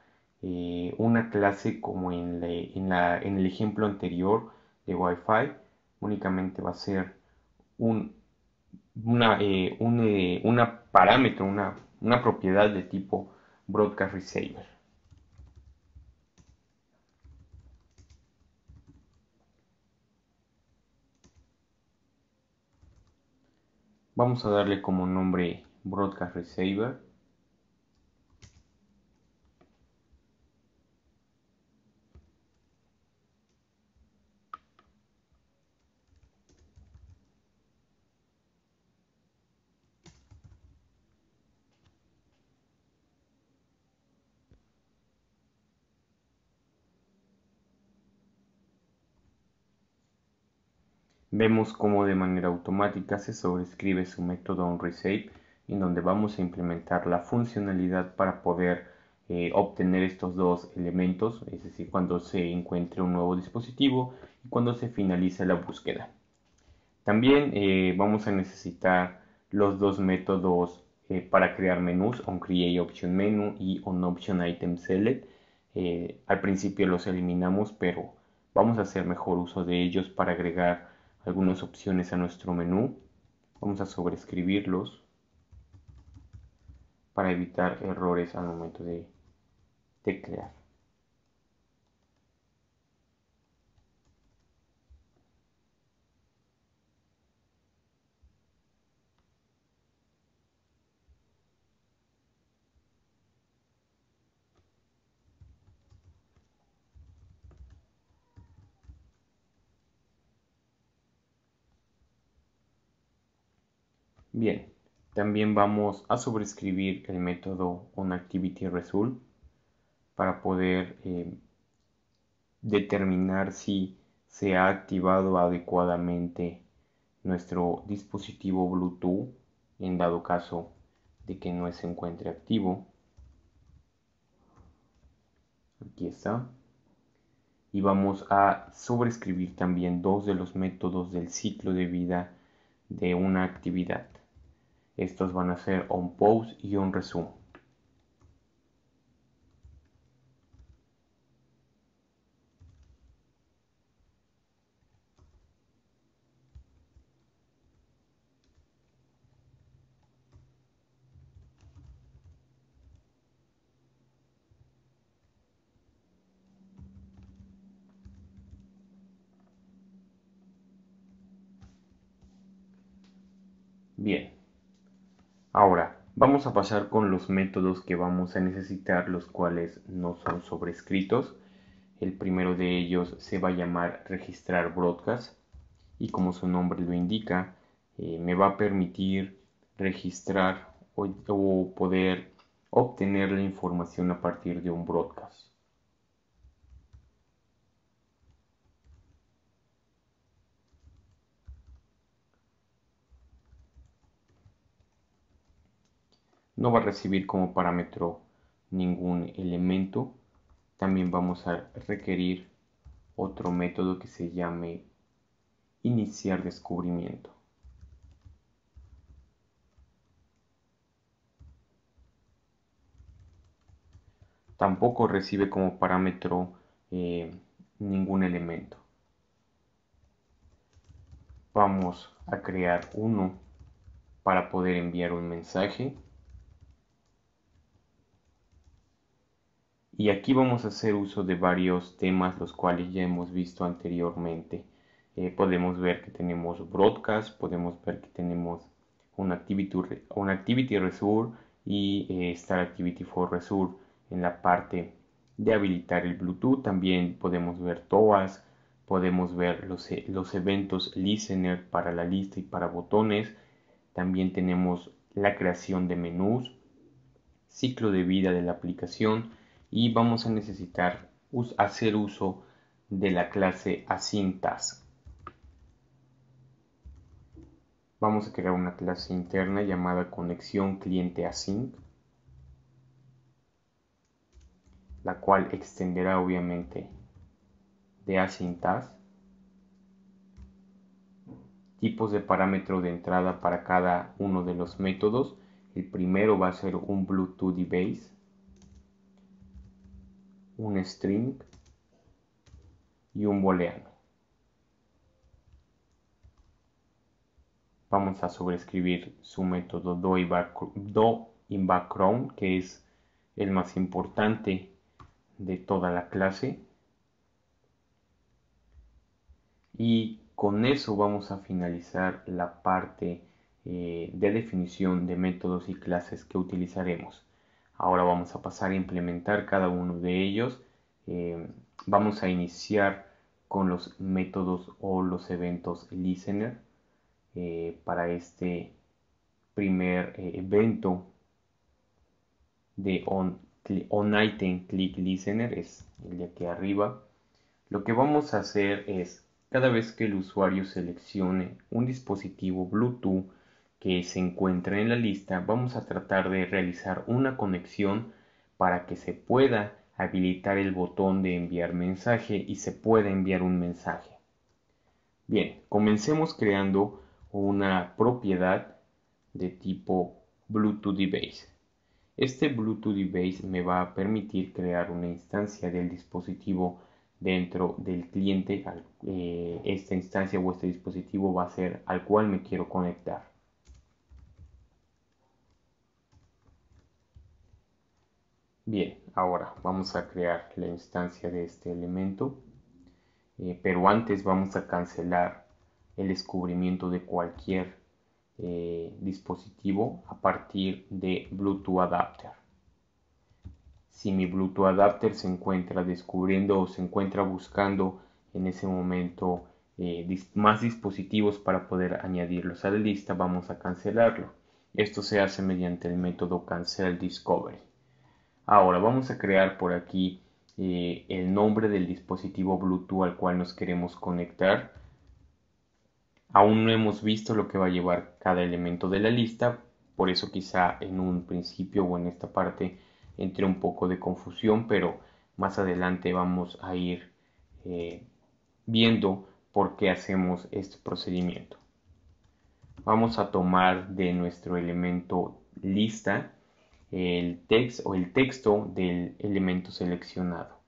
eh, una clase como en, el ejemplo anterior de Wi-Fi, únicamente va a ser un, una, parámetro, una, una, propiedad de tipo Broadcast Receiver. Vamos a darle como nombre Broadcast Receiver Vemos cómo de manera automática se sobrescribe su método onResave en donde vamos a implementar la funcionalidad para poder eh, obtener estos dos elementos, es decir, cuando se encuentre un nuevo dispositivo y cuando se finalice la búsqueda. También eh, vamos a necesitar los dos métodos eh, para crear menús, onCreateOptionMenu y onOptionItemSelect. al principio los eliminamos, pero vamos a hacer mejor uso de ellos para agregar algunas opciones a nuestro menú. Vamos a sobreescribirlos para evitar errores al momento de teclear. Bien, también vamos a sobrescribir el método onActivityResult para poder eh, determinar si se ha activado adecuadamente nuestro dispositivo Bluetooth en dado caso de que no se encuentre activo. Aquí está. Y vamos a sobrescribir también dos de los métodos del ciclo de vida de una actividad. Estos van a ser un post y un resumen. a pasar con los métodos que vamos a necesitar, los cuales no son sobrescritos. El primero de ellos se va a llamar registrar broadcast y como su nombre lo indica, eh, me va a permitir registrar o poder obtener la información a partir de un broadcast. no va a recibir como parámetro ningún elemento. También vamos a requerir otro método que se llame iniciar descubrimiento. Tampoco recibe como parámetro eh, ningún elemento. Vamos a crear uno para poder enviar un mensaje Y aquí vamos a hacer uso de varios temas los cuales ya hemos visto anteriormente. Eh, podemos ver que tenemos broadcast, podemos ver que tenemos un activity, un activity result y eh, Star Activity for resource en la parte de habilitar el Bluetooth. También podemos ver TOAS, podemos ver los, e, los eventos listener para la lista y para botones. También tenemos la creación de menús, ciclo de vida de la aplicación y vamos a necesitar hacer uso de la clase asintas. Vamos a crear una clase interna llamada conexión cliente async, la cual extenderá obviamente de asintas tipos de parámetro de entrada para cada uno de los métodos. El primero va a ser un Bluetooth Base un string y un booleano. Vamos a sobreescribir su método do in background, que es el más importante de toda la clase. Y con eso vamos a finalizar la parte eh, de definición de métodos y clases que utilizaremos. Ahora vamos a pasar a implementar cada uno de ellos. Eh, vamos a iniciar con los métodos o los eventos listener. Eh, para este primer eh, evento de on, on, item listener es el de aquí arriba lo que vamos a hacer es cada vez que el usuario seleccione un dispositivo bluetooth que se encuentra en la lista vamos a tratar de realizar una conexión para que se pueda habilitar el botón de enviar mensaje y se pueda enviar un mensaje. Bien, comencemos creando una propiedad de tipo Bluetooth Base. Este Bluetooth Base me va a permitir crear una instancia del dispositivo dentro del cliente. Eh, esta instancia o este dispositivo va a ser al cual me quiero conectar. Bien, ahora vamos a crear la instancia de este elemento, eh, pero antes vamos a cancelar el descubrimiento de cualquier eh, dispositivo a partir de Bluetooth Adapter. Si mi Bluetooth Adapter se encuentra descubriendo o se encuentra buscando en ese momento eh, más dispositivos para poder añadirlos a la lista, vamos a cancelarlo. Esto se hace mediante el método cancel discovery. Ahora vamos a crear por aquí eh, el nombre del dispositivo Bluetooth al cual nos queremos conectar. Aún no hemos visto lo que va a llevar cada elemento de la lista, por eso quizá en un principio o en esta parte entre un poco de confusión, pero más adelante vamos a ir eh, viendo por qué hacemos este procedimiento. Vamos a tomar de nuestro elemento lista el o el texto del elemento seleccionado.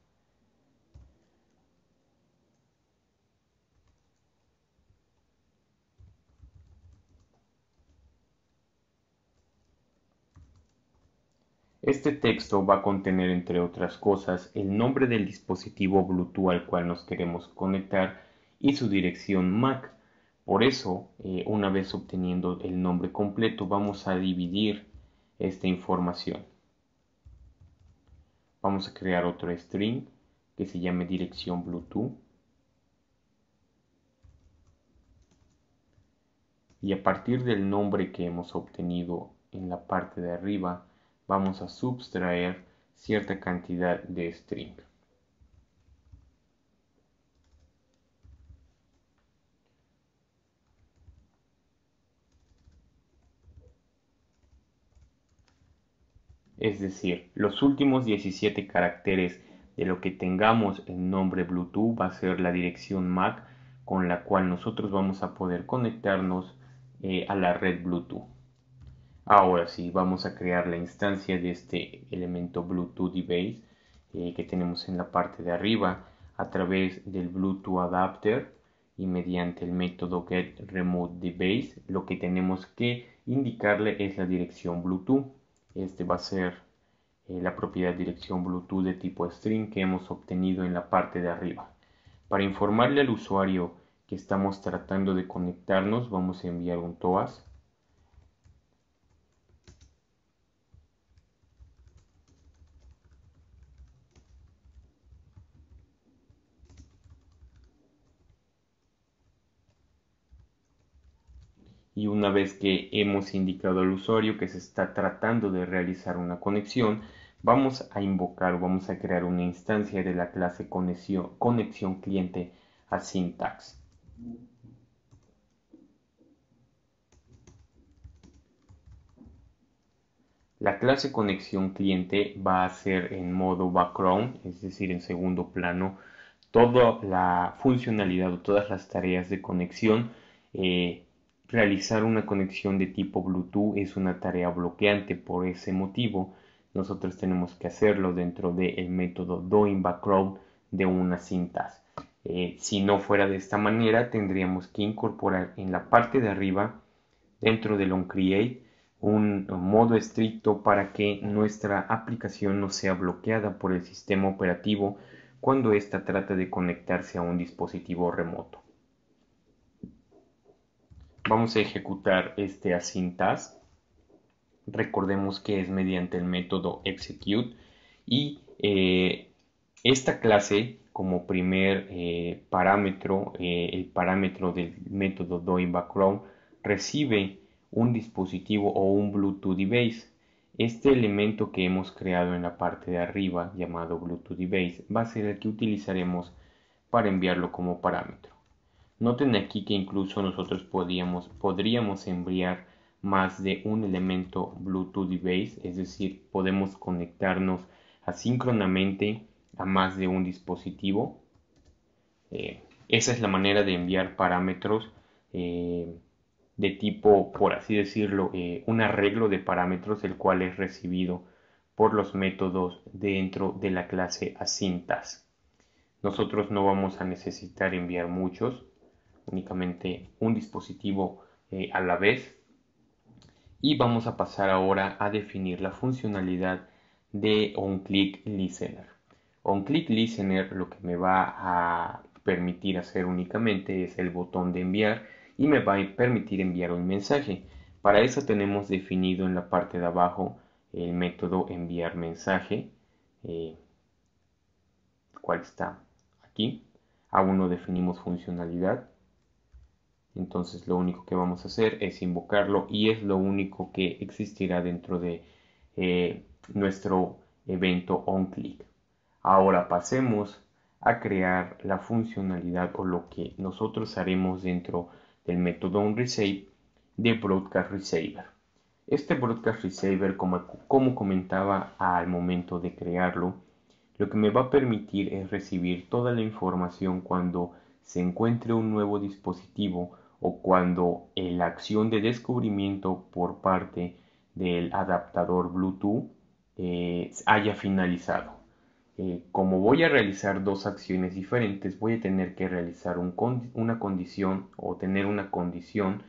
Este texto va a contener, entre otras cosas, el nombre del dispositivo Bluetooth al cual nos queremos conectar y su dirección MAC. Por eso, eh, una vez obteniendo el nombre completo, vamos a dividir esta información. Vamos a crear otro string que se llame dirección Bluetooth. Y a partir del nombre que hemos obtenido en la parte de arriba, vamos a subtraer cierta cantidad de string. es decir, los últimos 17 caracteres de lo que tengamos en nombre Bluetooth va a ser la dirección MAC con la cual nosotros vamos a poder conectarnos eh, a la red Bluetooth. Ahora sí, vamos a crear la instancia de este elemento Bluetooth Device eh, que tenemos en la parte de arriba a través del Bluetooth Adapter y mediante el método get lo que tenemos que indicarle es la dirección Bluetooth este va a ser eh, la propiedad dirección Bluetooth de tipo string que hemos obtenido en la parte de arriba. Para informarle al usuario que estamos tratando de conectarnos, vamos a enviar un TOAS Una vez que hemos indicado al usuario que se está tratando de realizar una conexión, vamos a invocar o vamos a crear una instancia de la clase conexión, cliente a syntax. La clase conexión cliente va a ser en modo background, es decir, en segundo plano, toda la funcionalidad o todas las tareas de conexión eh, realizar una conexión de tipo Bluetooth es una tarea bloqueante. Por ese motivo, nosotros tenemos que hacerlo dentro del método doing de una cintas. Eh, si no fuera de esta manera, tendríamos que incorporar en la parte de arriba, dentro del OnCreate, un modo estricto para que nuestra aplicación no sea bloqueada por el sistema operativo cuando ésta trata de conectarse a un dispositivo remoto vamos a ejecutar este asintas. Recordemos que es mediante el método execute y eh, esta clase como primer eh, parámetro, eh, el parámetro del método doInBackground, recibe un dispositivo o un Bluetooth device. Este elemento que hemos creado en la parte de arriba, llamado Bluetooth device, va a ser el que utilizaremos para enviarlo como parámetro. Noten aquí que incluso nosotros podríamos enviar más de un elemento Bluetooth Base, es decir, podemos conectarnos asíncronamente a más de un dispositivo. Eh, esa es la manera de enviar parámetros eh, de tipo, por así decirlo, eh, un arreglo de parámetros el cual es recibido por los métodos dentro de la clase asintas. Nosotros no vamos a necesitar enviar muchos, únicamente un dispositivo eh, a la vez. Y vamos a pasar ahora a definir la funcionalidad de OnClickListener Listener. Listener lo que me va a permitir hacer únicamente es el botón de enviar y me va a permitir enviar un mensaje. Para eso tenemos definido en la parte de abajo el método enviar mensaje, eh, cual está aquí. Aún no definimos funcionalidad. Entonces lo único que vamos a hacer es invocarlo y es lo único que existirá dentro de eh, nuestro evento onClick. Ahora pasemos a crear la funcionalidad o lo que nosotros haremos dentro del método onResave de Broadcast Este Broadcast como, como comentaba al momento de crearlo, lo que me va a permitir es recibir toda la información cuando se encuentre un nuevo dispositivo o cuando eh, la acción de descubrimiento por parte del adaptador Bluetooth eh, haya finalizado. Eh, como voy a realizar dos acciones diferentes, voy a tener que realizar una condición o tener una condición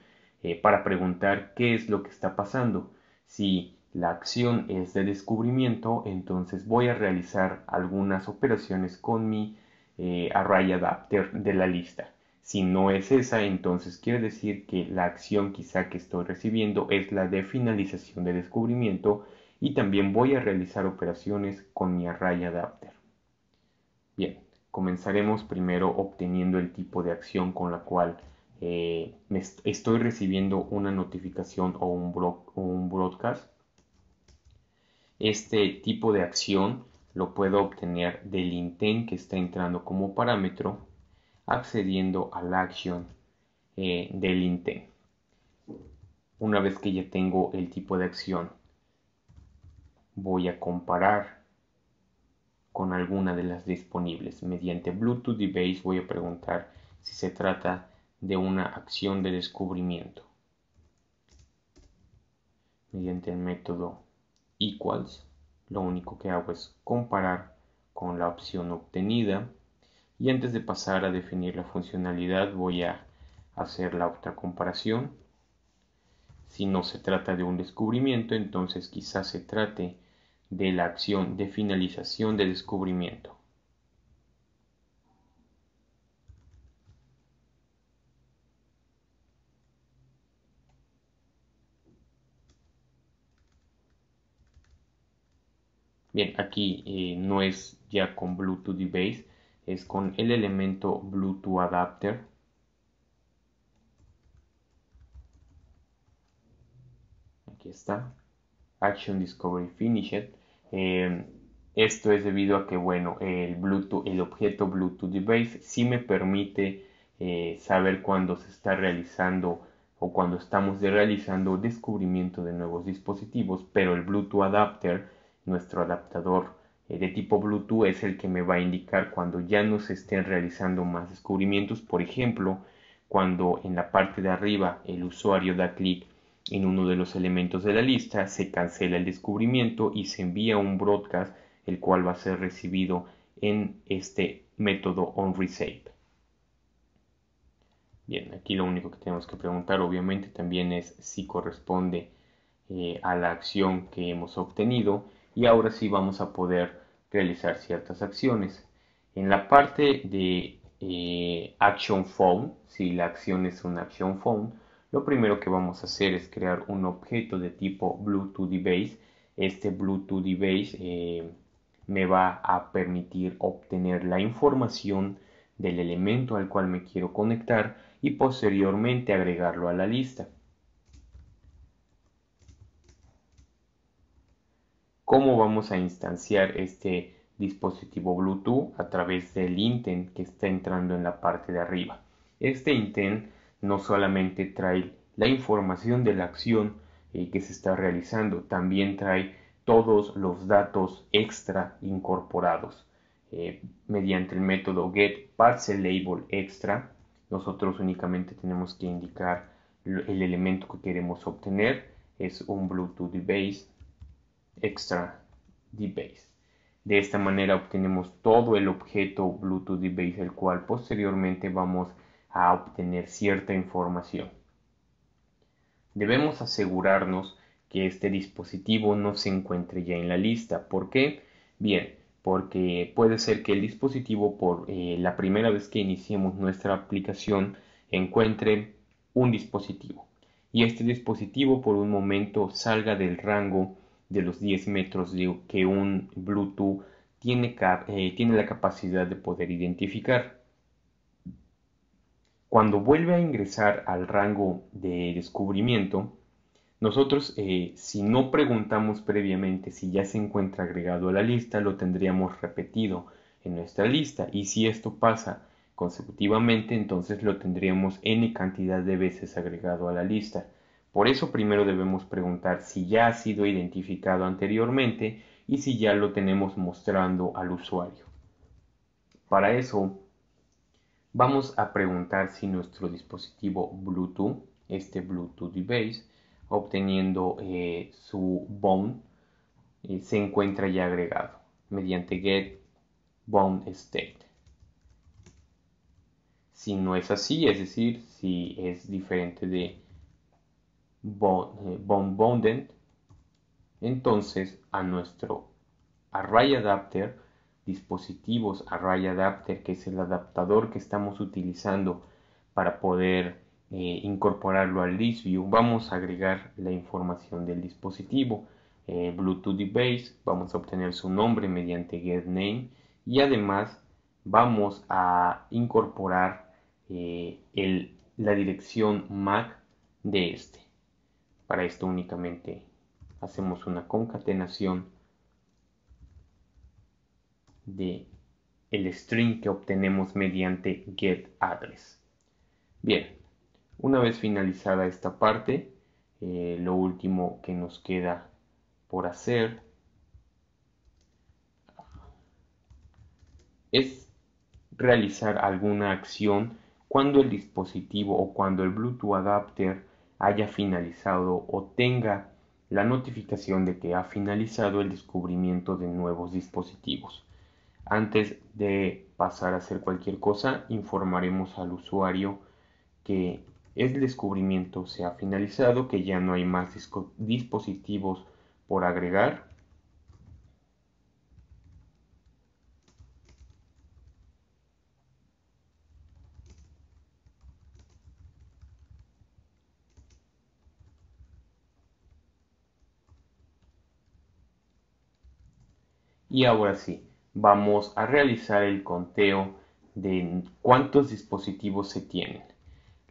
para preguntar qué es lo que está pasando. Si la acción es de descubrimiento, entonces voy a realizar algunas operaciones con mi array adapter de la lista. Si no es esa, entonces quiere decir que la acción quizá que estoy recibiendo es la de finalización de descubrimiento y también voy a realizar operaciones con mi array adapter. Bien, comenzaremos primero obteniendo el tipo de acción con la cual eh, estoy recibiendo una notificación o un, o un broadcast. Este tipo de acción lo puedo obtener del intent que está entrando como parámetro accediendo a la acción eh, del intent. Una vez que ya tengo el tipo de acción, voy a comparar con alguna de las disponibles. Mediante Bluetooth Device voy a preguntar si se trata de una acción de descubrimiento. Mediante el método equals, lo único que hago es comparar con la opción obtenida y antes de pasar a definir la funcionalidad voy a hacer la otra comparación. Si no se trata de un descubrimiento, entonces quizás se trate de la acción de finalización del descubrimiento. Bien, aquí eh, no es ya con Bluetooth Base es con el elemento Bluetooth adapter aquí está Action Discovery Finished eh, esto es debido a que bueno el Bluetooth el objeto Bluetooth device sí me permite eh, saber cuándo se está realizando o cuando estamos realizando descubrimiento de nuevos dispositivos pero el Bluetooth adapter nuestro adaptador eh, de tipo Bluetooth es el que me va a indicar cuando ya no se estén realizando más descubrimientos. Por ejemplo, cuando en la parte de arriba el usuario da clic en uno de los elementos de la lista, se cancela el descubrimiento y se envía un broadcast, el cual va a ser recibido en este método onResave. Bien, aquí lo único que tenemos que preguntar obviamente también es si corresponde eh, a la acción que hemos obtenido y ahora sí vamos a poder realizar ciertas acciones. En la parte de eh, Action Phone, si la acción es una Action Phone, lo primero que vamos a hacer es crear un objeto de tipo Bluetooth Device. Este Bluetooth Device eh, me va a permitir obtener la información del elemento al cual me quiero conectar y posteriormente agregarlo a la lista. cómo vamos a instanciar este dispositivo Bluetooth a través del intent que está entrando en la parte de arriba. Este intent no solamente trae la información de la acción eh, que se está realizando, también trae todos los datos extra incorporados. Eh, mediante el método get parcel label extra, nosotros únicamente tenemos que indicar el elemento que queremos obtener, es un Bluetooth device extra device. De esta manera obtenemos todo el objeto Bluetooth device el cual posteriormente vamos a obtener cierta información. Debemos asegurarnos que este dispositivo no se encuentre ya en la lista. ¿Por qué? Bien, porque puede ser que el dispositivo por eh, la primera vez que iniciemos nuestra aplicación encuentre un dispositivo y este dispositivo por un momento salga del rango de los 10 metros de, que un Bluetooth tiene, eh, tiene la capacidad de poder identificar. Cuando vuelve a ingresar al rango de descubrimiento, nosotros eh, si no preguntamos previamente si ya se encuentra agregado a la lista, lo tendríamos repetido en nuestra lista y si esto pasa consecutivamente, entonces lo tendríamos n cantidad de veces agregado a la lista. Por eso primero debemos preguntar si ya ha sido identificado anteriormente y si ya lo tenemos mostrando al usuario. Para eso vamos a preguntar si nuestro dispositivo Bluetooth, este Bluetooth device, obteniendo eh, su bone, eh, se encuentra ya agregado mediante get bond state. Si no es así, es decir, si es diferente de eh, bond bounded, entonces a nuestro array adapter, dispositivos array adapter, que es el adaptador que estamos utilizando para poder eh, incorporarlo al ListView, vamos a agregar la información del dispositivo. Eh, Bluetooth device, vamos a obtener su nombre mediante getName y además vamos a incorporar la dirección MAC de este. Para esto únicamente hacemos una concatenación de el string que obtenemos mediante get address. Bien, una vez finalizada esta parte, eh, lo último que nos queda por hacer es realizar alguna acción cuando el dispositivo o cuando el Bluetooth adapter haya finalizado o tenga la notificación de que ha finalizado el descubrimiento de nuevos dispositivos. Antes de pasar a hacer cualquier cosa, informaremos al usuario que el descubrimiento se ha finalizado, que ya no hay más dispositivos por agregar Y ahora sí, vamos a realizar el conteo de cuántos dispositivos se tienen.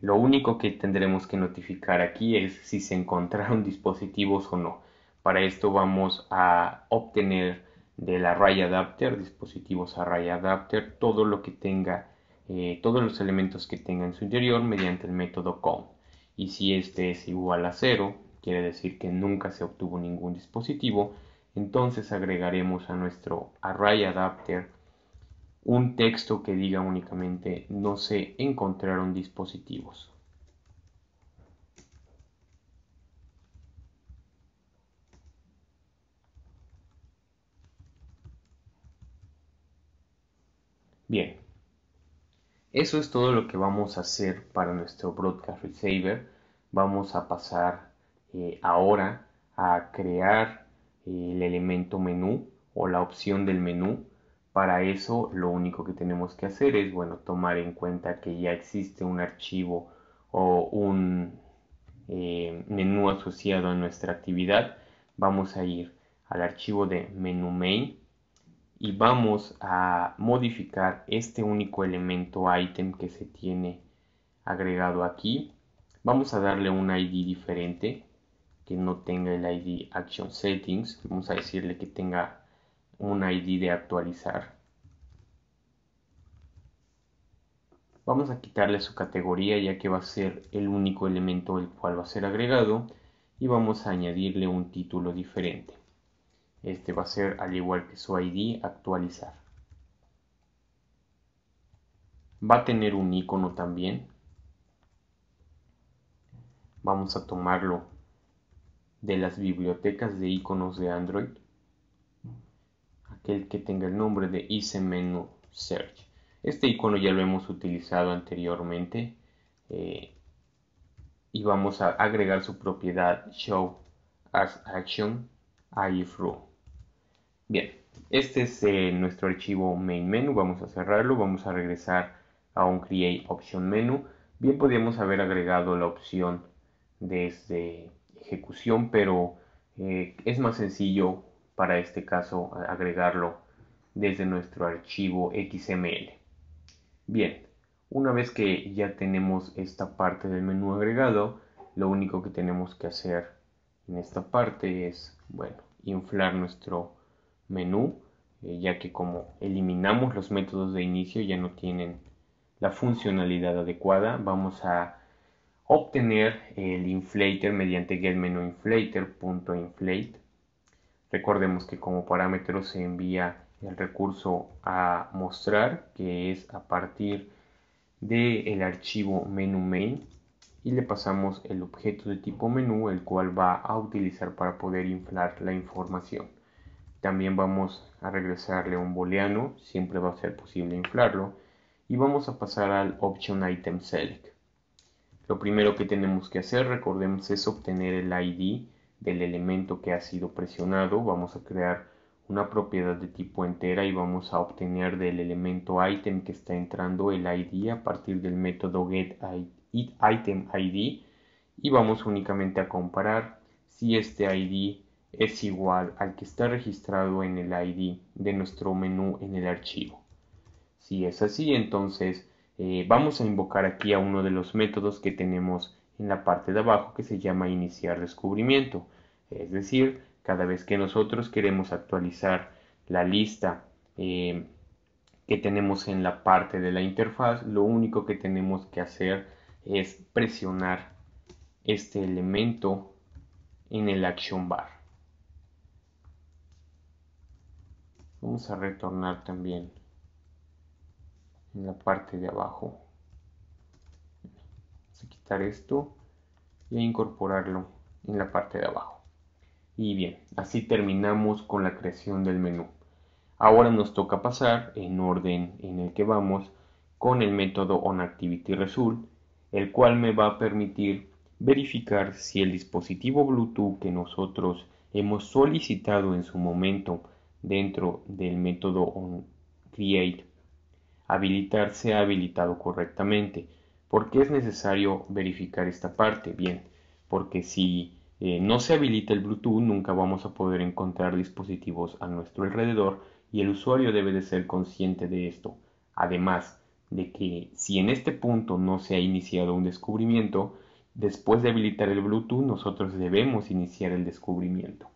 Lo único que tendremos que notificar aquí es si se encontraron dispositivos o no. Para esto vamos a obtener del array adapter, dispositivos array adapter, todo lo que tenga, eh, todos los elementos que tenga en su interior mediante el método COM. Y si este es igual a cero, quiere decir que nunca se obtuvo ningún dispositivo, entonces agregaremos a nuestro array adapter un texto que diga únicamente no se encontraron dispositivos. Bien, eso es todo lo que vamos a hacer para nuestro broadcast receiver. Vamos a pasar eh, ahora a crear el elemento menú o la opción del menú. Para eso lo único que tenemos que hacer es, bueno, tomar en cuenta que ya existe un archivo o un eh, menú asociado a nuestra actividad. Vamos a ir al archivo de menú main y vamos a modificar este único elemento item que se tiene agregado aquí. Vamos a darle un ID diferente que no tenga el ID Action Settings. Vamos a decirle que tenga un ID de actualizar. Vamos a quitarle su categoría ya que va a ser el único elemento el cual va a ser agregado y vamos a añadirle un título diferente. Este va a ser al igual que su ID actualizar. Va a tener un icono también. Vamos a tomarlo de las bibliotecas de iconos de Android, aquel que tenga el nombre de menu Search. Este icono ya lo hemos utilizado anteriormente eh, y vamos a agregar su propiedad show as action ifro Bien, este es eh, nuestro archivo main menu. Vamos a cerrarlo, vamos a regresar a un create option menu. Bien, podríamos haber agregado la opción desde ejecución, pero eh, es más sencillo para este caso agregarlo desde nuestro archivo XML. Bien, una vez que ya tenemos esta parte del menú agregado, lo único que tenemos que hacer en esta parte es, bueno, inflar nuestro menú, eh, ya que como eliminamos los métodos de inicio ya no tienen la funcionalidad adecuada, vamos a obtener el inflator mediante getMenuInflator.inflate Recordemos que como parámetro se envía el recurso a mostrar, que es a partir del el archivo menu main y le pasamos el objeto de tipo menú el cual va a utilizar para poder inflar la información también vamos a regresarle un booleano siempre va a ser posible inflarlo y vamos a pasar al optionItemSelect lo primero que tenemos que hacer, recordemos, es obtener el ID del elemento que ha sido presionado. Vamos a crear una propiedad de tipo entera y vamos a obtener del elemento item que está entrando el ID a partir del método getItemID y vamos únicamente a comparar si este ID es igual al que está registrado en el ID de nuestro menú en el archivo. Si es así, entonces eh, vamos a invocar aquí a uno de los métodos que tenemos en la parte de abajo que se llama iniciar descubrimiento. Es decir, cada vez que nosotros queremos actualizar la lista eh, que tenemos en la parte de la interfaz, lo único que tenemos que hacer es presionar este elemento en el action bar. Vamos a retornar también en la parte de abajo. Vamos a quitar esto e incorporarlo en la parte de abajo. Y bien, así terminamos con la creación del menú. Ahora nos toca pasar en orden en el que vamos con el método OnActivityResult, el cual me va a permitir verificar si el dispositivo Bluetooth que nosotros hemos solicitado en su momento dentro del método onCreate habilitar se ha habilitado correctamente. porque es necesario verificar esta parte? Bien, porque si eh, no se habilita el Bluetooth nunca vamos a poder encontrar dispositivos a nuestro alrededor y el usuario debe de ser consciente de esto. Además de que si en este punto no se ha iniciado un descubrimiento, después de habilitar el Bluetooth nosotros debemos iniciar el descubrimiento.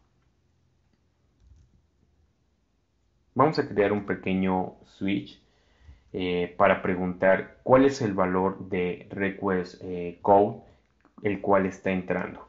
Vamos a crear un pequeño switch eh, para preguntar cuál es el valor de request eh, code el cual está entrando.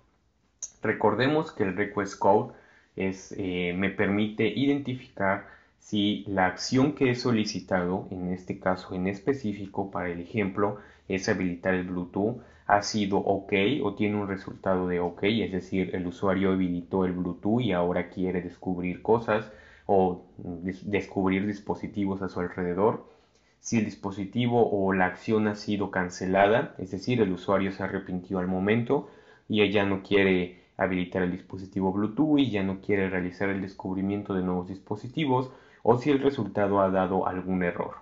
Recordemos que el request code eh, me permite identificar si la acción que he solicitado, en este caso en específico para el ejemplo, es habilitar el Bluetooth, ha sido OK o tiene un resultado de OK, es decir, el usuario habilitó el Bluetooth y ahora quiere descubrir cosas o descubrir dispositivos a su alrededor si el dispositivo o la acción ha sido cancelada, es decir, el usuario se arrepintió al momento y ya no quiere habilitar el dispositivo Bluetooth y ya no quiere realizar el descubrimiento de nuevos dispositivos o si el resultado ha dado algún error.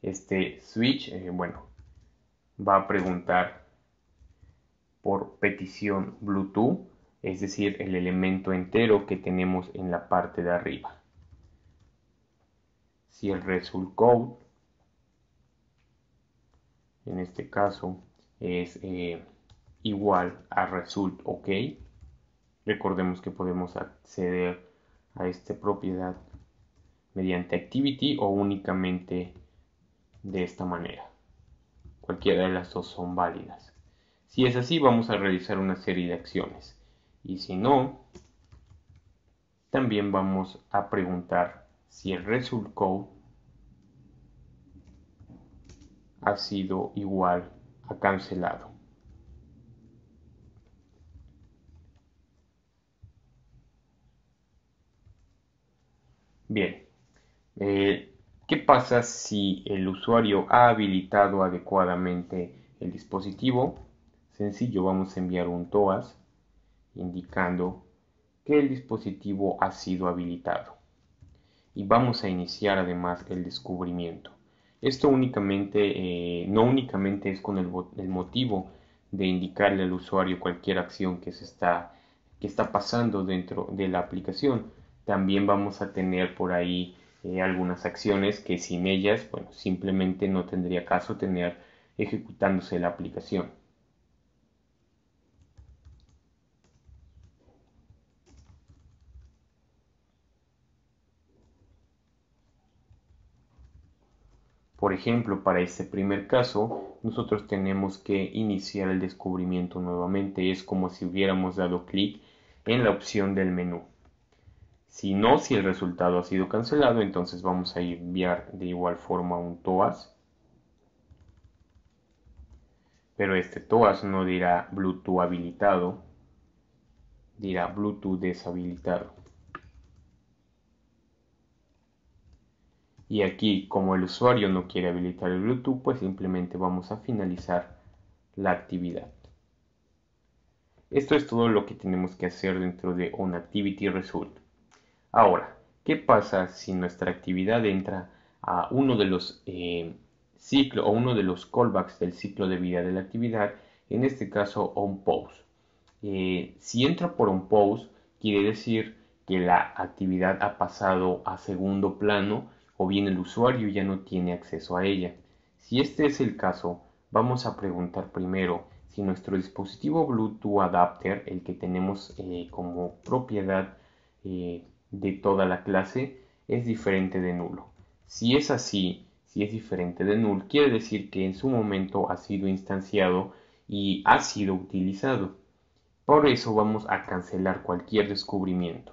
Este switch, eh, bueno, va a preguntar por petición Bluetooth, es decir, el elemento entero que tenemos en la parte de arriba. Si el result code en este caso es eh, igual a result ok recordemos que podemos acceder a esta propiedad mediante activity o únicamente de esta manera cualquiera de las dos son válidas si es así vamos a realizar una serie de acciones y si no también vamos a preguntar si el result code ha sido igual a cancelado. Bien, eh, ¿qué pasa si el usuario ha habilitado adecuadamente el dispositivo? Sencillo, vamos a enviar un TOAS indicando que el dispositivo ha sido habilitado. Y vamos a iniciar además el descubrimiento. Esto únicamente, eh, no únicamente es con el, motivo de indicarle al usuario cualquier acción que se está, que está pasando dentro de la aplicación. También vamos a tener por ahí eh, algunas acciones que sin ellas, bueno, simplemente no tendría caso tener ejecutándose la aplicación. Por ejemplo, para este primer caso, nosotros tenemos que iniciar el descubrimiento nuevamente. Es como si hubiéramos dado clic en la opción del menú. Si no, si el resultado ha sido cancelado, entonces vamos a enviar de igual forma un TOAS. Pero este TOAS no dirá Bluetooth habilitado, dirá Bluetooth deshabilitado. y aquí como el usuario no quiere habilitar el Bluetooth pues simplemente vamos a finalizar la actividad. Esto es todo lo que tenemos que hacer dentro de Activity Result. Ahora, ¿qué pasa si nuestra actividad entra a uno de los eh, ciclos o uno de los callbacks del ciclo de vida de la actividad? En este caso, onPause. Eh, si entra por onPause, quiere decir que la actividad ha pasado a segundo plano o bien el usuario ya no tiene acceso a ella. Si este es el caso, vamos a preguntar primero si nuestro dispositivo Bluetooth adapter, el que tenemos eh, como propiedad eh, de toda la clase, es diferente de nulo. Si es así, si es diferente de nulo, quiere decir que en su momento ha sido instanciado y ha sido utilizado. Por eso vamos a cancelar cualquier descubrimiento.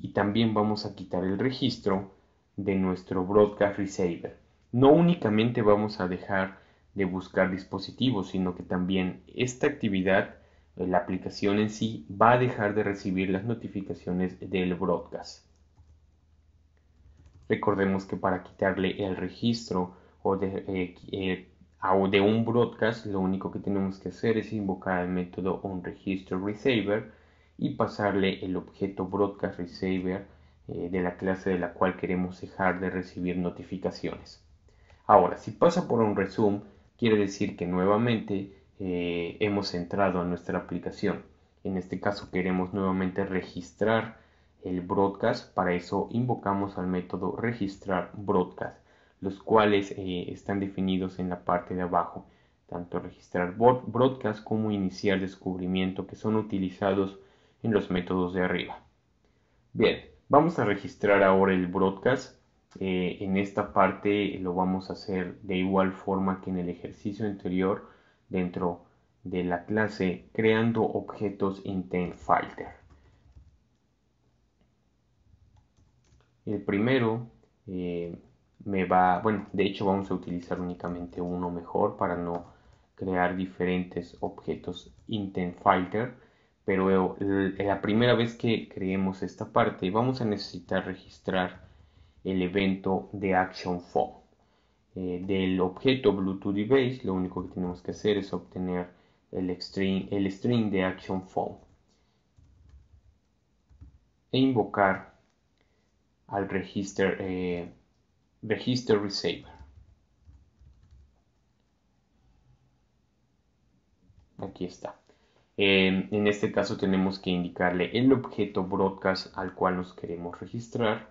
Y también vamos a quitar el registro de nuestro broadcast receiver. No únicamente vamos a dejar de buscar dispositivos, sino que también esta actividad, eh, la aplicación en sí, va a dejar de recibir las notificaciones del broadcast. Recordemos que para quitarle el registro o de, eh, eh, un broadcast, lo único que tenemos que hacer es invocar el método onRegisterReceiver y pasarle el objeto broadcastReceiver eh, de la clase de la cual queremos dejar de recibir notificaciones. Ahora, si pasa por un resumen, quiere decir que nuevamente eh, hemos entrado a nuestra aplicación. En este caso queremos nuevamente registrar el broadcast, para eso invocamos al método registrar broadcast, los cuales eh, están definidos en la parte de abajo, tanto registrar broadcast como iniciar descubrimiento que son utilizados en los métodos de arriba. Bien, Vamos a registrar ahora el broadcast. Eh, en esta parte lo vamos a hacer de igual forma que en el ejercicio anterior dentro de la clase creando objetos intent filter. El primero eh, me va, bueno, de hecho vamos a utilizar únicamente uno mejor para no crear diferentes objetos intent filter pero la primera vez que creemos esta parte vamos a necesitar registrar el evento de action eh, del objeto bluetooth device lo único que tenemos que hacer es obtener el string, el string de action e invocar al register eh, receiver aquí está en este caso tenemos que indicarle el objeto broadcast al cual nos queremos registrar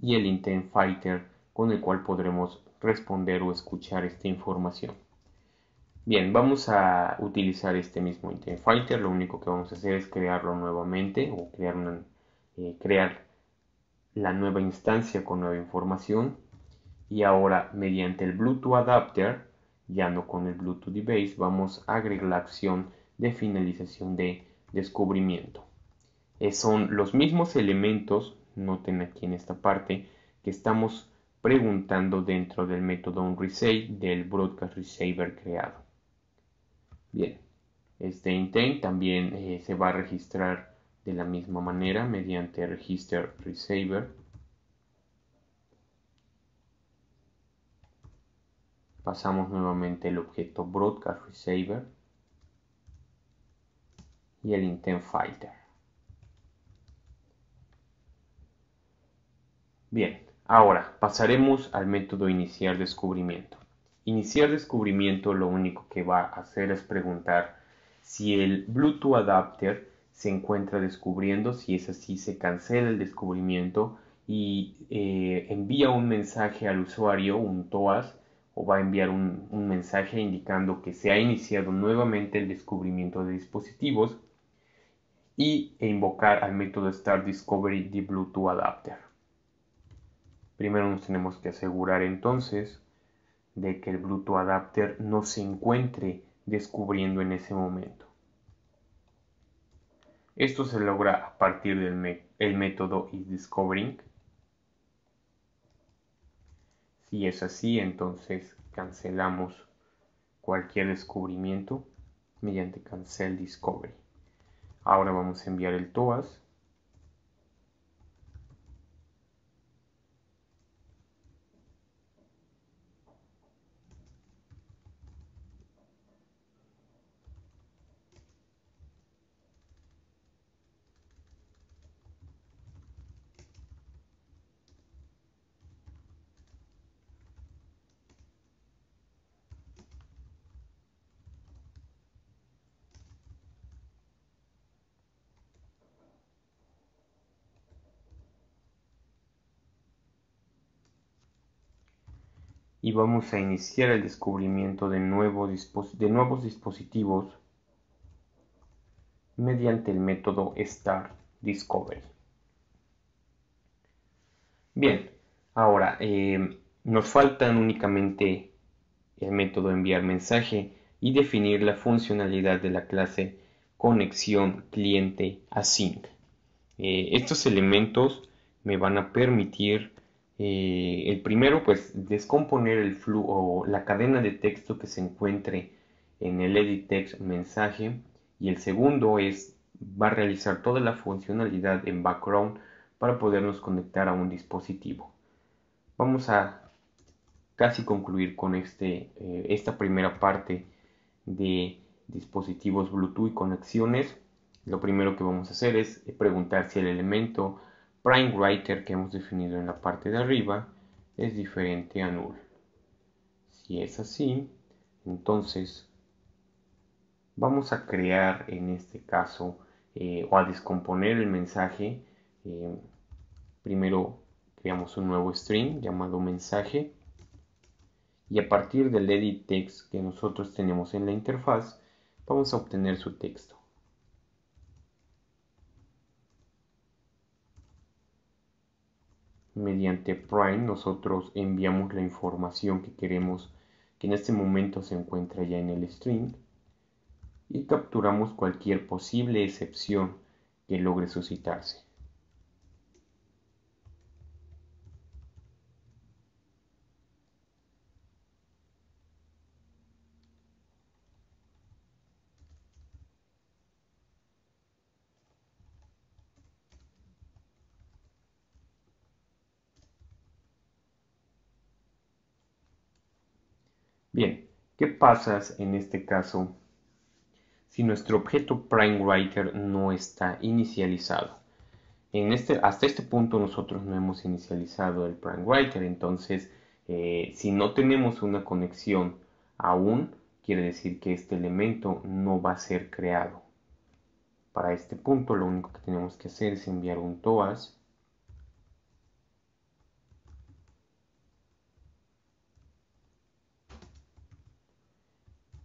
y el intent fighter con el cual podremos responder o escuchar esta información. Bien, vamos a utilizar este mismo intent fighter. Lo único que vamos a hacer es crearlo nuevamente o eh, crear la nueva instancia con nueva información. Y ahora mediante el Bluetooth adapter ya no con el Bluetooth Base, vamos a agregar la acción de finalización de descubrimiento. son los mismos elementos, noten aquí en esta parte, que estamos preguntando dentro del método onResave del broadcast receiver creado. Bien, este intent también eh, se va a registrar de la misma manera mediante register receiver pasamos nuevamente el objeto broadcast y el intent bien ahora pasaremos al método iniciar descubrimiento iniciar descubrimiento lo único que va a hacer es preguntar si el bluetooth adapter se encuentra descubriendo si es así se cancela el descubrimiento y eh, envía un mensaje al usuario un TOAS o va a enviar un, mensaje indicando que se ha iniciado nuevamente el descubrimiento de dispositivos y, e invocar al método Start Discovery de Bluetooth Adapter. Primero nos tenemos que asegurar entonces de que el Bluetooth Adapter no se encuentre descubriendo en ese momento. Esto se logra a partir del método isDiscovering y es así, entonces cancelamos cualquier descubrimiento mediante cancel discovery. Ahora vamos a enviar el TOAS y vamos a iniciar el descubrimiento de, nuevos dispositivos mediante el método start Discovery. Bien, ahora eh, nos faltan únicamente el método enviar mensaje y definir la funcionalidad de la clase conexión cliente async. Eh, estos elementos me van a permitir eh, el primero, pues descomponer el flujo o la cadena de texto que se encuentre en el edit text mensaje. Y el segundo es, va a realizar toda la funcionalidad en background para podernos conectar a un dispositivo. Vamos a casi concluir con este, eh, esta primera parte de dispositivos Bluetooth y conexiones. Lo primero que vamos a hacer es preguntar si el elemento PrimeWriter que hemos definido en la parte de arriba es diferente a null. Si es así, entonces vamos a crear en este caso eh, o a descomponer el mensaje. Eh, primero creamos un nuevo string llamado mensaje y a partir del edit text que nosotros tenemos en la interfaz vamos a obtener su texto. mediante Prime nosotros enviamos la información que queremos que en este momento se encuentra ya en el string y capturamos cualquier posible excepción que logre suscitarse. Bien, ¿qué pasa en este caso si nuestro objeto PrimeWriter no está inicializado? Este, hasta este punto nosotros no hemos inicializado el PrimeWriter, entonces eh, si no tenemos una conexión aún, quiere decir que este elemento no va a ser creado. Para este punto lo único que tenemos que hacer es enviar un TOAS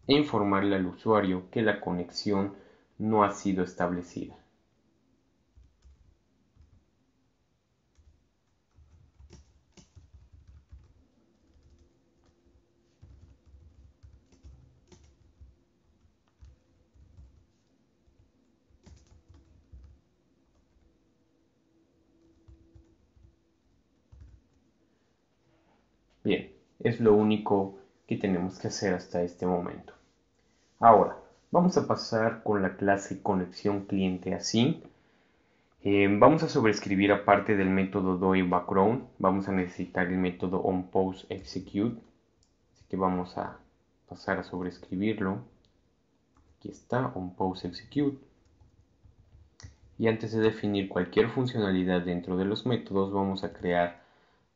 E informarle al usuario que la conexión no ha sido establecida. Bien, es lo único que tenemos que hacer hasta este momento. Ahora, vamos a pasar con la clase conexión cliente así. Eh, vamos a sobreescribir aparte del método doi background, vamos a necesitar el método onPostExecute. Así que vamos a pasar a sobreescribirlo. Aquí está, onPostExecute. Y antes de definir cualquier funcionalidad dentro de los métodos, vamos a crear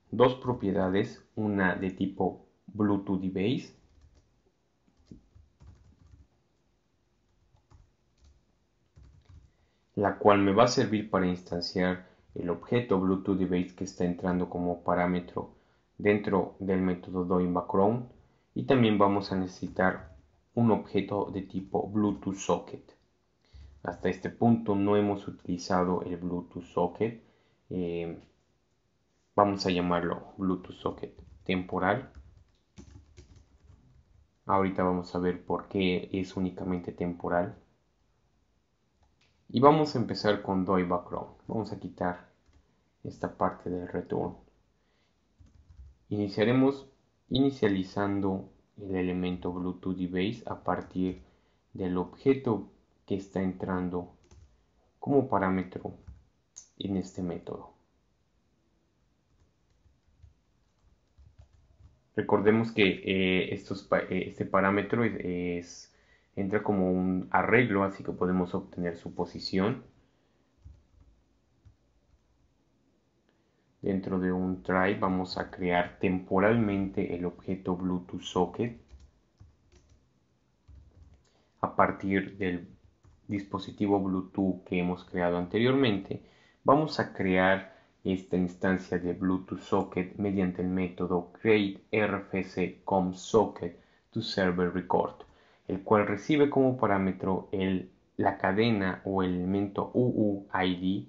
dos propiedades, una de tipo Bluetooth la cual me va a servir para instanciar el objeto Bluetooth que está entrando como parámetro dentro del método doInBackground y también vamos a necesitar un objeto de tipo Bluetooth Socket. Hasta este punto no hemos utilizado el Bluetooth Socket. Eh, vamos a llamarlo Bluetooth Socket temporal. Ahorita vamos a ver por qué es únicamente temporal. Y vamos a empezar con Doi Background. Vamos a quitar esta parte del return. Iniciaremos inicializando el elemento Bluetooth Base a partir del objeto que está entrando como parámetro en este método. Recordemos que eh, eh, este parámetro es entra como un arreglo, así que podemos obtener su posición Dentro de un try vamos a crear temporalmente el objeto Bluetooth Socket a partir del dispositivo Bluetooth que hemos creado anteriormente. Vamos a crear esta instancia de Bluetooth Socket mediante el método create to server record el cual recibe como parámetro el, la cadena o el elemento UUID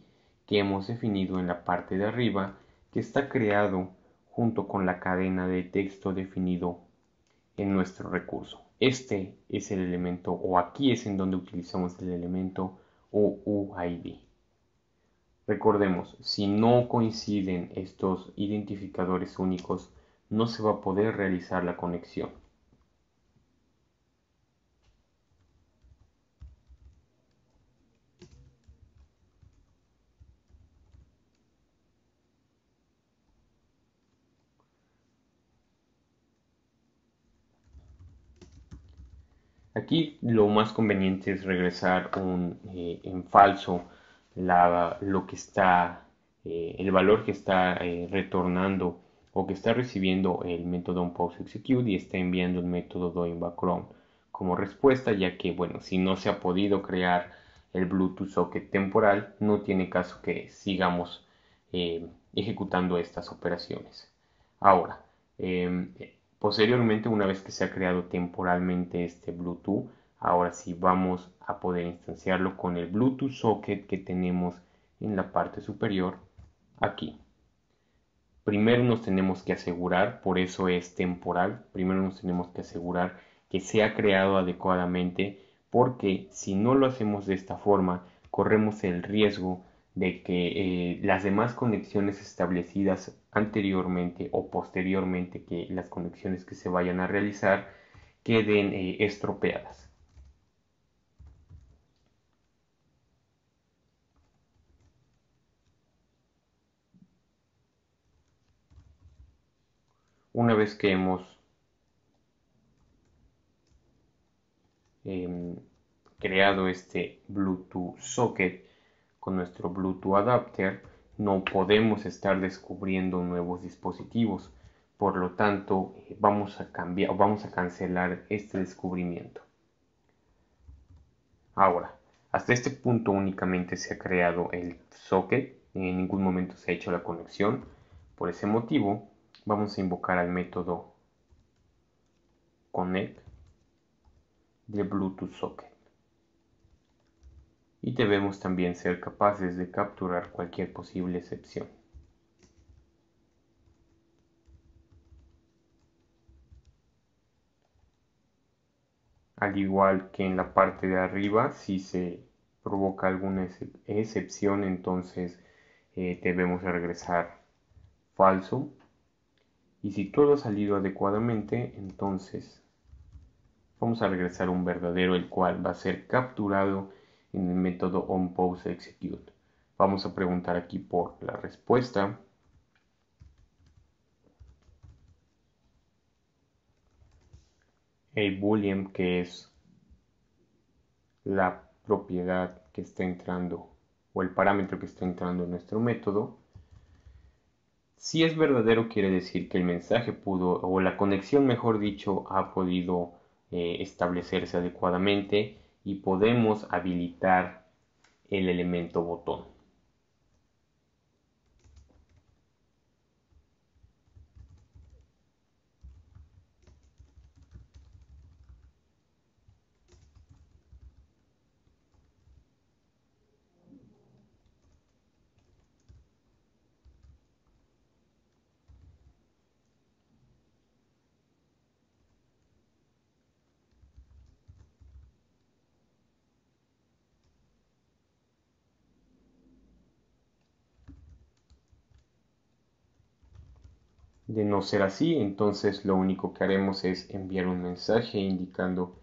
que hemos definido en la parte de arriba, que está creado junto con la cadena de texto definido en nuestro recurso. Este es el elemento, o aquí es en donde utilizamos el elemento UUID. Recordemos, si no coinciden estos identificadores únicos, no se va a poder realizar la conexión. Aquí lo más conveniente es regresar eh, en falso la, lo que está, eh, el valor que está eh, retornando o que está recibiendo el método execute y está enviando el método doingBackground como respuesta, ya que, bueno, si no se ha podido crear el Bluetooth socket temporal, no tiene caso que sigamos ejecutando estas operaciones. Ahora, eh, Posteriormente, una vez que se ha creado temporalmente este Bluetooth, ahora sí vamos a poder instanciarlo con el Bluetooth socket que tenemos en la parte superior aquí. Primero nos tenemos que asegurar, por eso es temporal, primero nos tenemos que asegurar que se ha creado adecuadamente porque si no lo hacemos de esta forma corremos el riesgo de que eh, las demás conexiones establecidas anteriormente o posteriormente que las conexiones que se vayan a realizar queden eh, estropeadas. Una vez que hemos em, creado este Bluetooth socket con nuestro Bluetooth adapter, no podemos estar descubriendo nuevos dispositivos. Por lo tanto, eh, vamos a cambiar, vamos a cancelar este descubrimiento. Ahora, hasta este punto únicamente se ha creado el socket, en ningún momento se ha hecho la conexión. Por ese motivo, vamos a invocar al método connect de Bluetooth socket y debemos también ser capaces de capturar cualquier posible excepción. Al igual que en la parte de arriba, si se provoca alguna excepción, entonces eh, debemos regresar falso. Y si todo ha salido adecuadamente, entonces vamos a regresar un verdadero, el cual va a ser capturado en el método onPoseExecute. Vamos a preguntar aquí por la respuesta. El boolean que es la propiedad que está entrando o el parámetro que está entrando en nuestro método. Si es verdadero quiere decir que el mensaje pudo o la conexión mejor dicho ha podido eh, establecerse adecuadamente y podemos habilitar el elemento botón. De no ser así, entonces lo único que haremos es enviar un mensaje indicando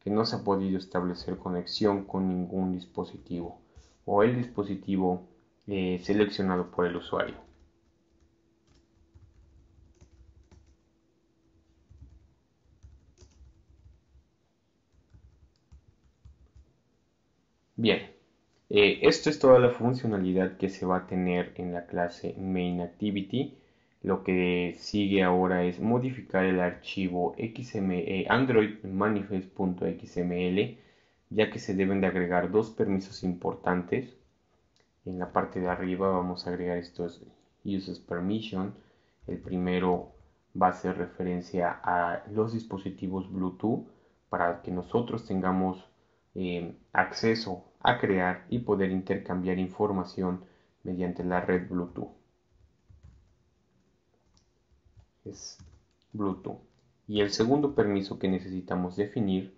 que no se ha podido establecer conexión con ningún dispositivo o el dispositivo eh, seleccionado por el usuario. Bien, eh, esto es toda la funcionalidad que se va a tener en la clase MainActivity lo que sigue ahora es modificar el archivo xml e, Android manifest.xml ya que se deben de agregar dos permisos importantes. En la parte de arriba vamos a agregar estos Uses Permission. El primero va a ser referencia a los dispositivos Bluetooth para que nosotros tengamos eh, acceso a crear y poder intercambiar información mediante la red Bluetooth es Bluetooth. Y el segundo permiso que necesitamos definir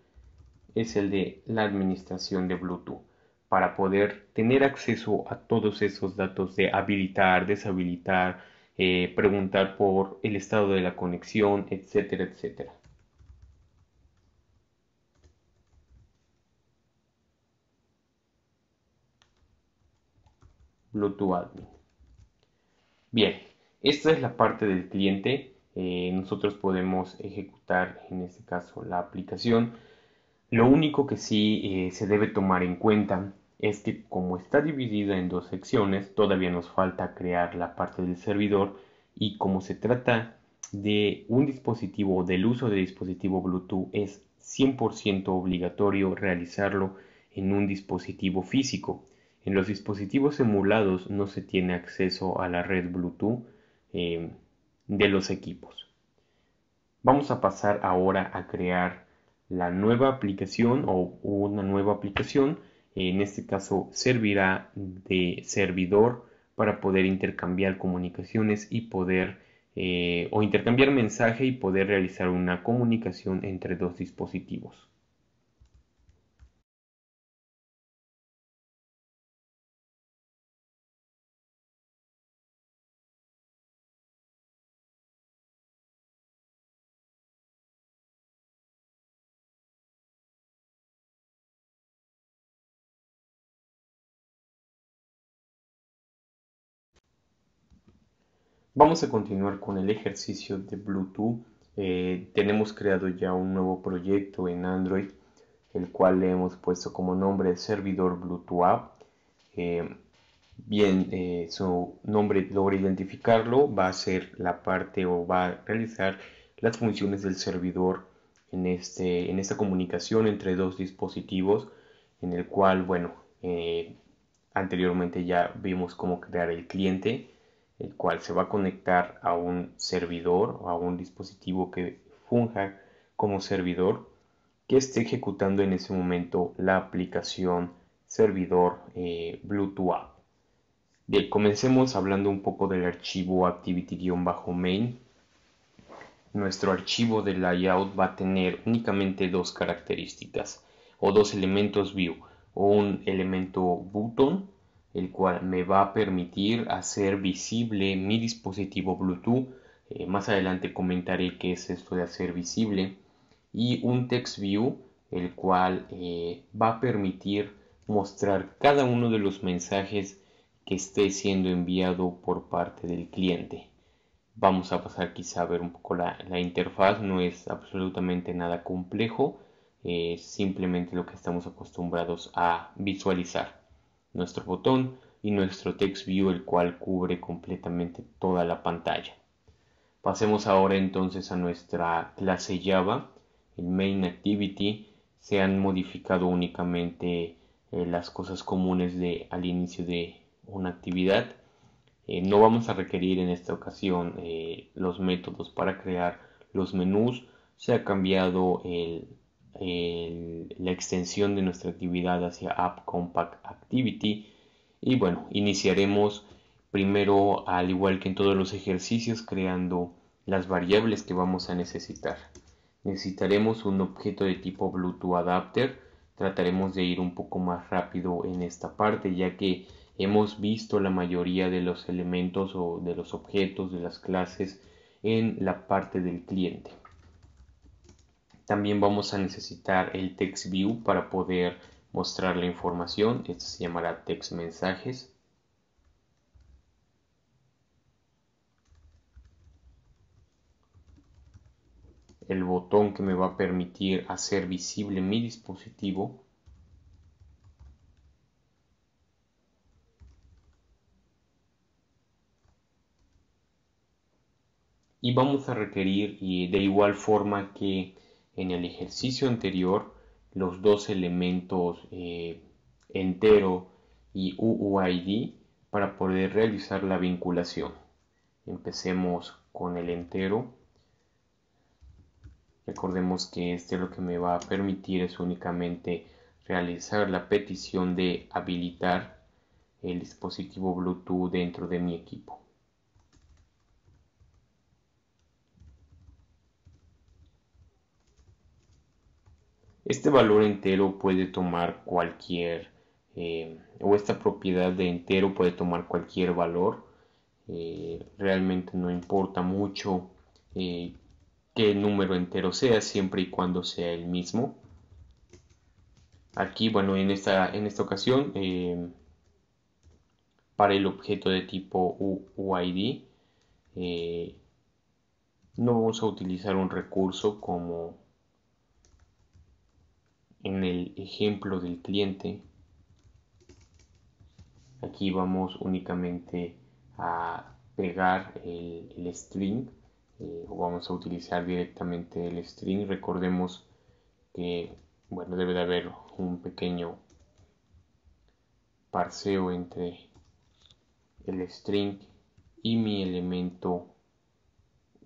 es el de la administración de Bluetooth para poder tener acceso a todos esos datos de habilitar, deshabilitar, eh, preguntar por el estado de la conexión, etcétera, etcétera. Bluetooth Admin. Bien, esta es la parte del cliente eh, nosotros podemos ejecutar en este caso la aplicación. Lo único que sí eh, se debe tomar en cuenta es que como está dividida en dos secciones, todavía nos falta crear la parte del servidor y como se trata de un dispositivo, del uso de dispositivo Bluetooth, es 100% obligatorio realizarlo en un dispositivo físico. En los dispositivos emulados no se tiene acceso a la red Bluetooth. Eh, de los equipos. Vamos a pasar ahora a crear la nueva aplicación o una nueva aplicación. En este caso servirá de servidor para poder intercambiar comunicaciones y poder eh, o intercambiar mensaje y poder realizar una comunicación entre dos dispositivos. Vamos a continuar con el ejercicio de Bluetooth. Eh, tenemos creado ya un nuevo proyecto en Android, el cual le hemos puesto como nombre servidor Bluetooth App. Eh, bien, eh, su nombre logra identificarlo, va a ser la parte o va a realizar las funciones del servidor en, este, en esta comunicación entre dos dispositivos, en el cual, bueno, anteriormente ya vimos cómo crear el cliente el cual se va a conectar a un servidor o a un dispositivo que funja como servidor que esté ejecutando en ese momento la aplicación servidor eh, Bluetooth app. comencemos hablando un poco del archivo activity-main. Nuestro archivo de layout va a tener únicamente dos características o dos elementos view o un elemento button el cual me va a permitir hacer visible mi dispositivo Bluetooth. Eh, más adelante comentaré qué es esto de hacer visible. Y un text view, el cual eh, va a permitir mostrar cada uno de los mensajes que esté siendo enviado por parte del cliente. Vamos a pasar quizá a ver un poco la, interfaz, no es absolutamente nada complejo, Es eh, simplemente lo que estamos acostumbrados a visualizar nuestro botón y nuestro TextView el cual cubre completamente toda la pantalla. Pasemos ahora entonces a nuestra clase Java. El main activity se han modificado únicamente eh, las cosas comunes de, al inicio de una actividad. Eh, no vamos a requerir en esta ocasión eh, los métodos para crear los menús. Se ha cambiado el la extensión de nuestra actividad hacia App Compact Activity. Y bueno, iniciaremos primero, al igual que en todos los ejercicios, creando las variables que vamos a necesitar. Necesitaremos un objeto de tipo Bluetooth Adapter. Trataremos de ir un poco más rápido en esta parte, ya que hemos visto la mayoría de los elementos o de los objetos de las clases en la parte del cliente. También vamos a necesitar el text view para poder mostrar la información. Esto se llamará text mensajes. El botón que me va a permitir hacer visible mi dispositivo. y vamos a requerir y de igual forma que en el ejercicio anterior los dos elementos eh, entero y UUID para poder realizar la vinculación. Empecemos con el entero. Recordemos que este lo que me va a permitir es únicamente realizar la petición de habilitar el dispositivo Bluetooth dentro de mi equipo. Este valor entero puede tomar cualquier, eh, o esta propiedad de entero puede tomar cualquier valor. Eh, realmente no importa mucho eh, qué número entero sea, siempre y cuando sea el mismo. Aquí, bueno, en esta, en esta ocasión, para el objeto de tipo UID, no vamos a utilizar un recurso como en el ejemplo del cliente, aquí vamos únicamente a pegar el, string eh, o vamos a utilizar directamente el string. Recordemos que, bueno, debe de haber un pequeño parseo entre el string y mi elemento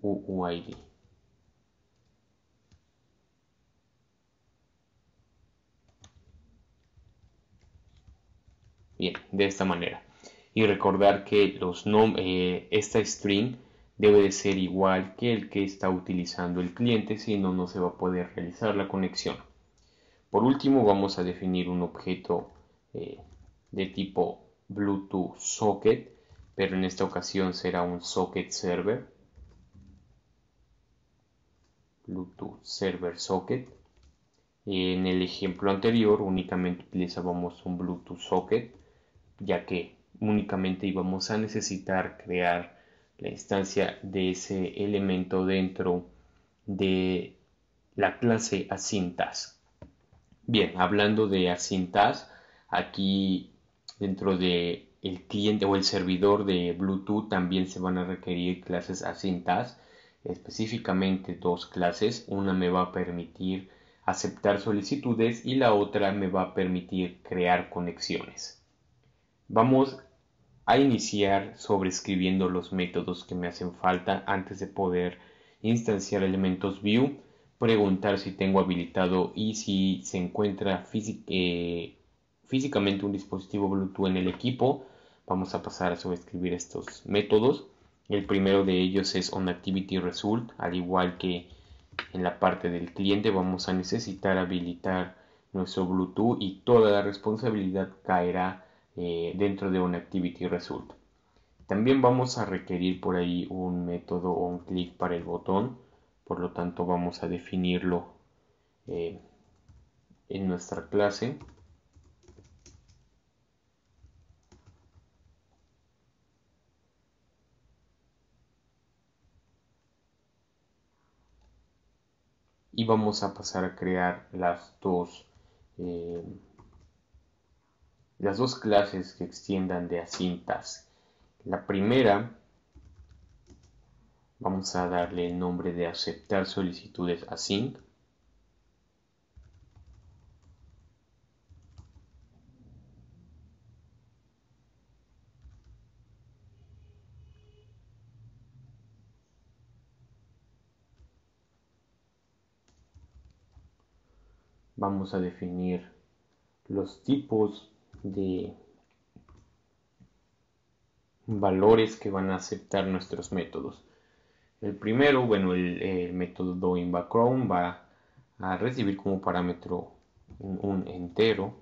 UUID. Bien, de esta manera. Y recordar que los eh, esta string debe de ser igual que el que está utilizando el cliente, si no, no se va a poder realizar la conexión. Por último, vamos a definir un objeto eh, de tipo Bluetooth socket, pero en esta ocasión será un socket server. Bluetooth server socket. En el ejemplo anterior únicamente utilizábamos un Bluetooth socket ya que únicamente íbamos a necesitar crear la instancia de ese elemento dentro de la clase asintas. Bien, hablando de asintas, aquí dentro de el cliente o el servidor de Bluetooth también se van a requerir clases asintas, específicamente dos clases, una me va a permitir aceptar solicitudes y la otra me va a permitir crear conexiones. Vamos a iniciar sobrescribiendo los métodos que me hacen falta antes de poder instanciar elementos view, preguntar si tengo habilitado y si se encuentra eh, físicamente un dispositivo Bluetooth en el equipo. Vamos a pasar a sobreescribir estos métodos. El primero de ellos es onActivityResult, al igual que en la parte del cliente vamos a necesitar habilitar nuestro Bluetooth y toda la responsabilidad caerá eh, dentro de un Activity Result. También vamos a requerir por ahí un método o un clic para el botón, por lo tanto vamos a definirlo eh, en nuestra clase. y vamos a pasar a crear las dos eh, las dos clases que extiendan de asintas. La primera, vamos a darle el nombre de aceptar solicitudes a Vamos a definir los tipos de valores que van a aceptar nuestros métodos. El primero, bueno, el, método in va a recibir como parámetro un entero.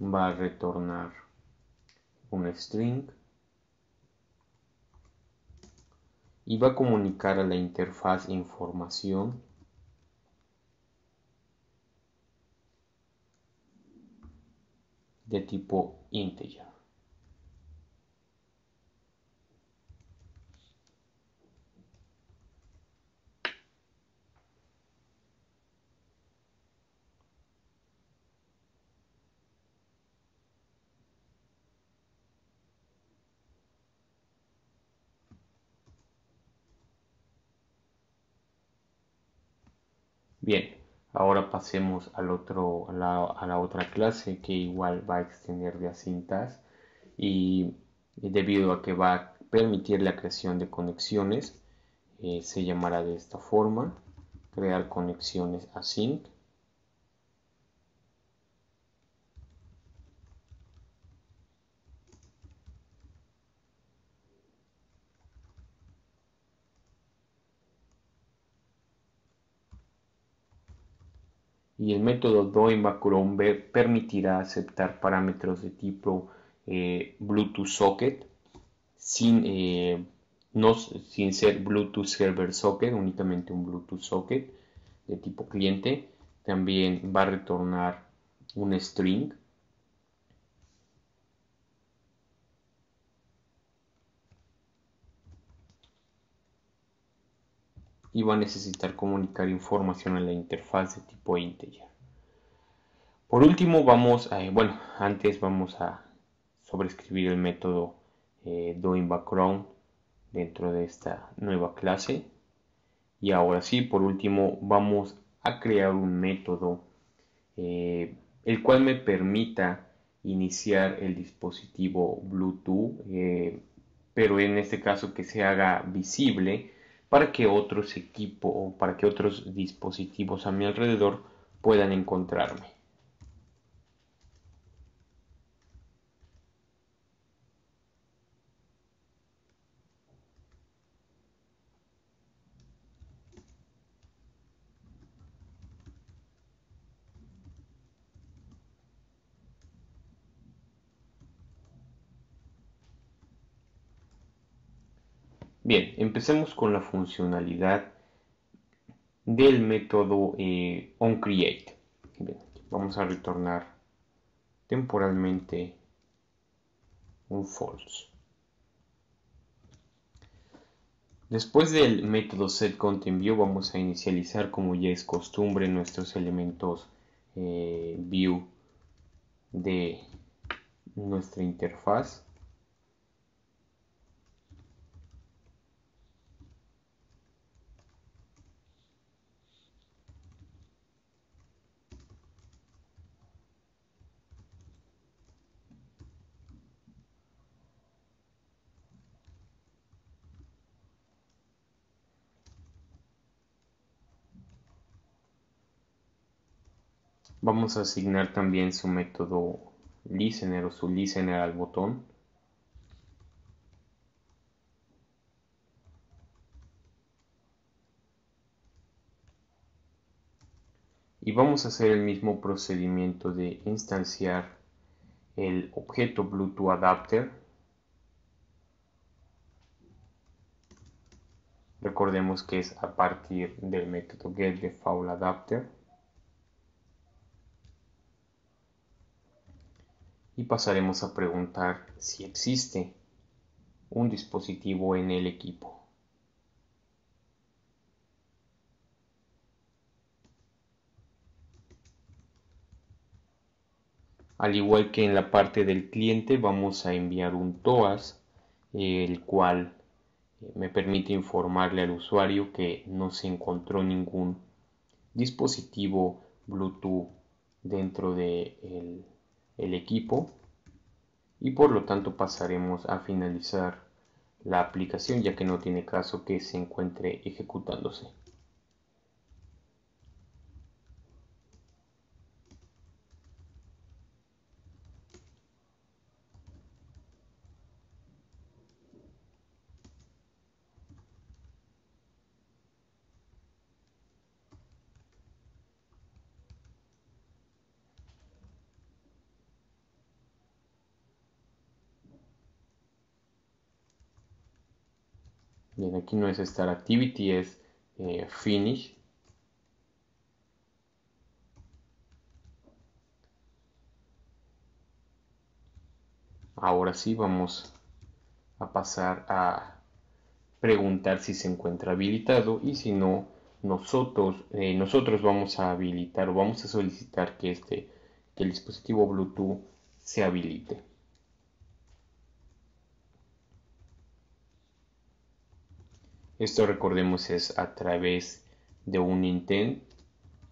Va a retornar un string. Y va a comunicar a la interfaz información de tipo integer. Bien, Ahora pasemos al otro, a, la, otra clase que igual va a extender de cintas y, debido a que va a permitir la creación de conexiones, eh, se llamará de esta forma, crear conexiones async y el método doim permitirá aceptar parámetros de tipo eh, Bluetooth socket sin, eh, no, sin ser Bluetooth server socket, únicamente un Bluetooth socket de tipo cliente. También va a retornar un string y va a necesitar comunicar información en la interfaz de tipo integer. Por último, vamos a, bueno, antes vamos a sobreescribir el método eh, dentro de esta nueva clase. Y ahora sí, por último, vamos a crear un método eh, el cual me permita iniciar el dispositivo Bluetooth, eh, pero en este caso que se haga visible para que otros equipos o para que otros dispositivos a mi alrededor puedan encontrarme. Bien, empecemos con la funcionalidad del método eh, onCreate. vamos a retornar temporalmente un false. Después del método setContentView vamos a inicializar como ya es costumbre nuestros elementos eh, view de nuestra interfaz Vamos a asignar también su método listener o su listener al botón. Y vamos a hacer el mismo procedimiento de instanciar el objeto Bluetooth Adapter. Recordemos que es a partir del método GetDefaultAdapter. y pasaremos a preguntar si existe un dispositivo en el equipo. Al igual que en la parte del cliente vamos a enviar un TOAS el cual eh, me permite informarle al usuario que no se encontró ningún dispositivo Bluetooth dentro del de el equipo y por lo tanto pasaremos a finalizar la aplicación ya que no tiene caso que se encuentre ejecutándose. aquí no es estar Activity, es eh, Finish. Ahora sí vamos a pasar a preguntar si se encuentra habilitado y si no, nosotros, eh, nosotros vamos a habilitar o vamos a solicitar que, este, que el dispositivo Bluetooth se habilite. Esto recordemos es a través de un intent,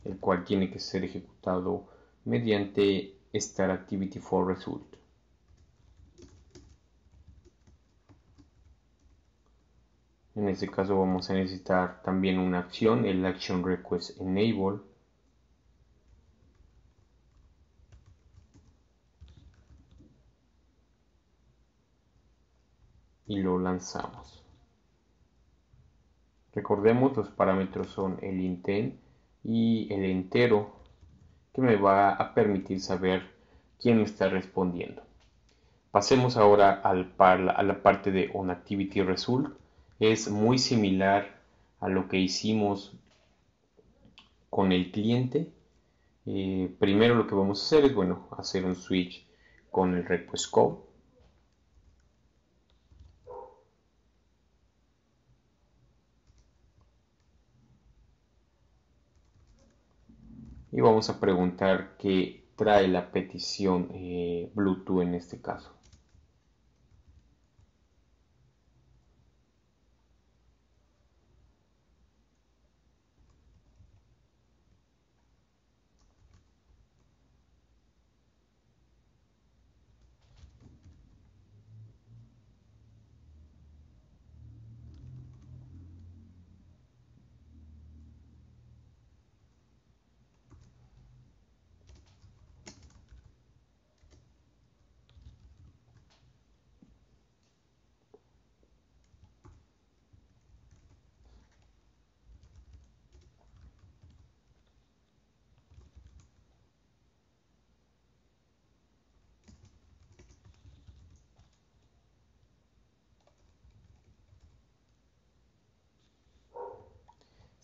el cual tiene que ser ejecutado mediante star activity for result. En este caso vamos a necesitar también una acción, el action request enable. Y lo lanzamos. Recordemos los parámetros son el intent y el entero que me va a permitir saber quién me está respondiendo. Pasemos ahora a la parte de OnActivityResult. Es muy similar a lo que hicimos con el cliente. Eh, primero lo que vamos a hacer es bueno hacer un switch con el request code y vamos a preguntar qué trae la petición eh, Bluetooth en este caso.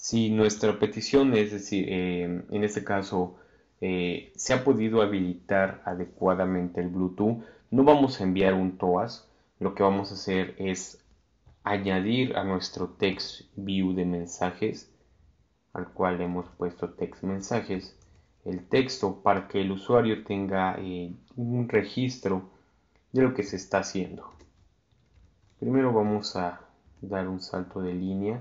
si nuestra petición, es decir, eh, en este caso, eh, se ha podido habilitar adecuadamente el Bluetooth, no vamos a enviar un TOAS, lo que vamos a hacer es añadir a nuestro text view de mensajes, al cual hemos puesto text mensajes, el texto para que el usuario tenga eh, un registro de lo que se está haciendo. Primero vamos a dar un salto de línea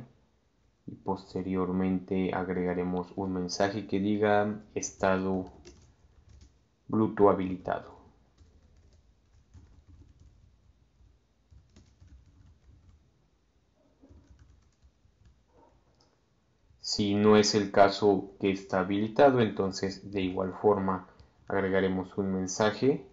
y posteriormente agregaremos un mensaje que diga estado Bluetooth habilitado. Si no es el caso que está habilitado, entonces de igual forma agregaremos un mensaje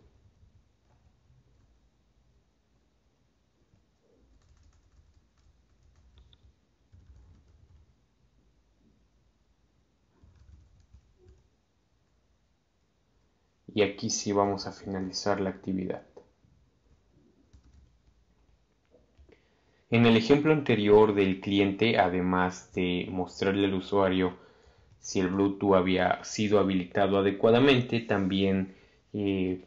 y aquí sí vamos a finalizar la actividad. En el ejemplo anterior del cliente, además de mostrarle al usuario si el Bluetooth había sido habilitado adecuadamente, también eh,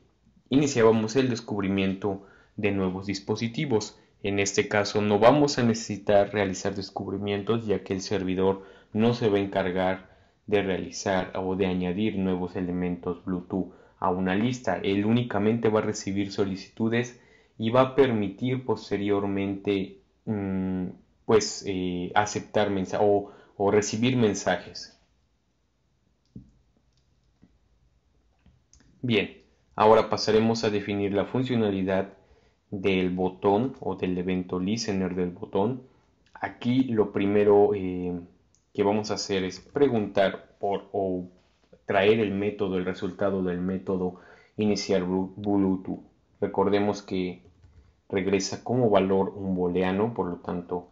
iniciábamos el descubrimiento de nuevos dispositivos. En este caso no vamos a necesitar realizar descubrimientos ya que el servidor no se va a encargar de realizar o de añadir nuevos elementos Bluetooth a una lista. Él únicamente va a recibir solicitudes y va a permitir posteriormente mm, pues eh, aceptar mensajes o, recibir mensajes. Bien, ahora pasaremos a definir la funcionalidad del botón o del evento listener del botón. Aquí lo primero eh, que vamos a hacer es preguntar por o traer el método, el resultado del método iniciar Bluetooth. Recordemos que regresa como valor un booleano, por lo tanto,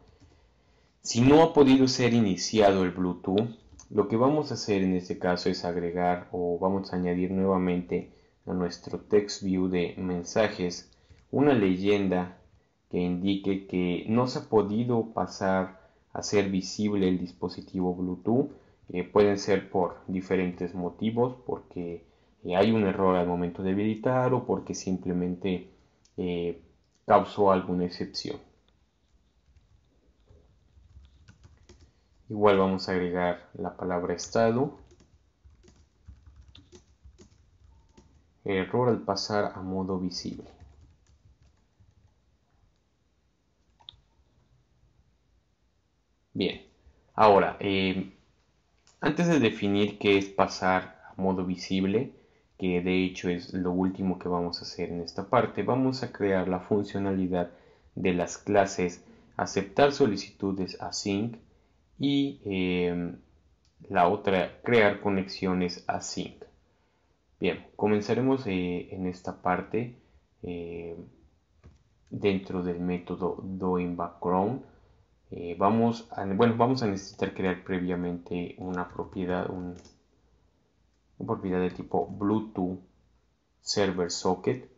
si no ha podido ser iniciado el Bluetooth, lo que vamos a hacer en este caso es agregar o vamos a añadir nuevamente a nuestro text view de mensajes una leyenda que indique que no se ha podido pasar a ser visible el dispositivo Bluetooth eh, pueden ser por diferentes motivos, porque eh, hay un error al momento de habilitar o porque simplemente eh, causó alguna excepción. Igual vamos a agregar la palabra estado. Error al pasar a modo visible. Bien, ahora antes de definir qué es pasar a modo visible, que de hecho es lo último que vamos a hacer en esta parte, vamos a crear la funcionalidad de las clases aceptar solicitudes async y em, la otra crear conexiones async. Bien, comenzaremos eh, en esta parte eh, dentro del método doInBackground. Eh, vamos, a, bueno, vamos a necesitar crear previamente una propiedad, propiedad de tipo Bluetooth Server Socket.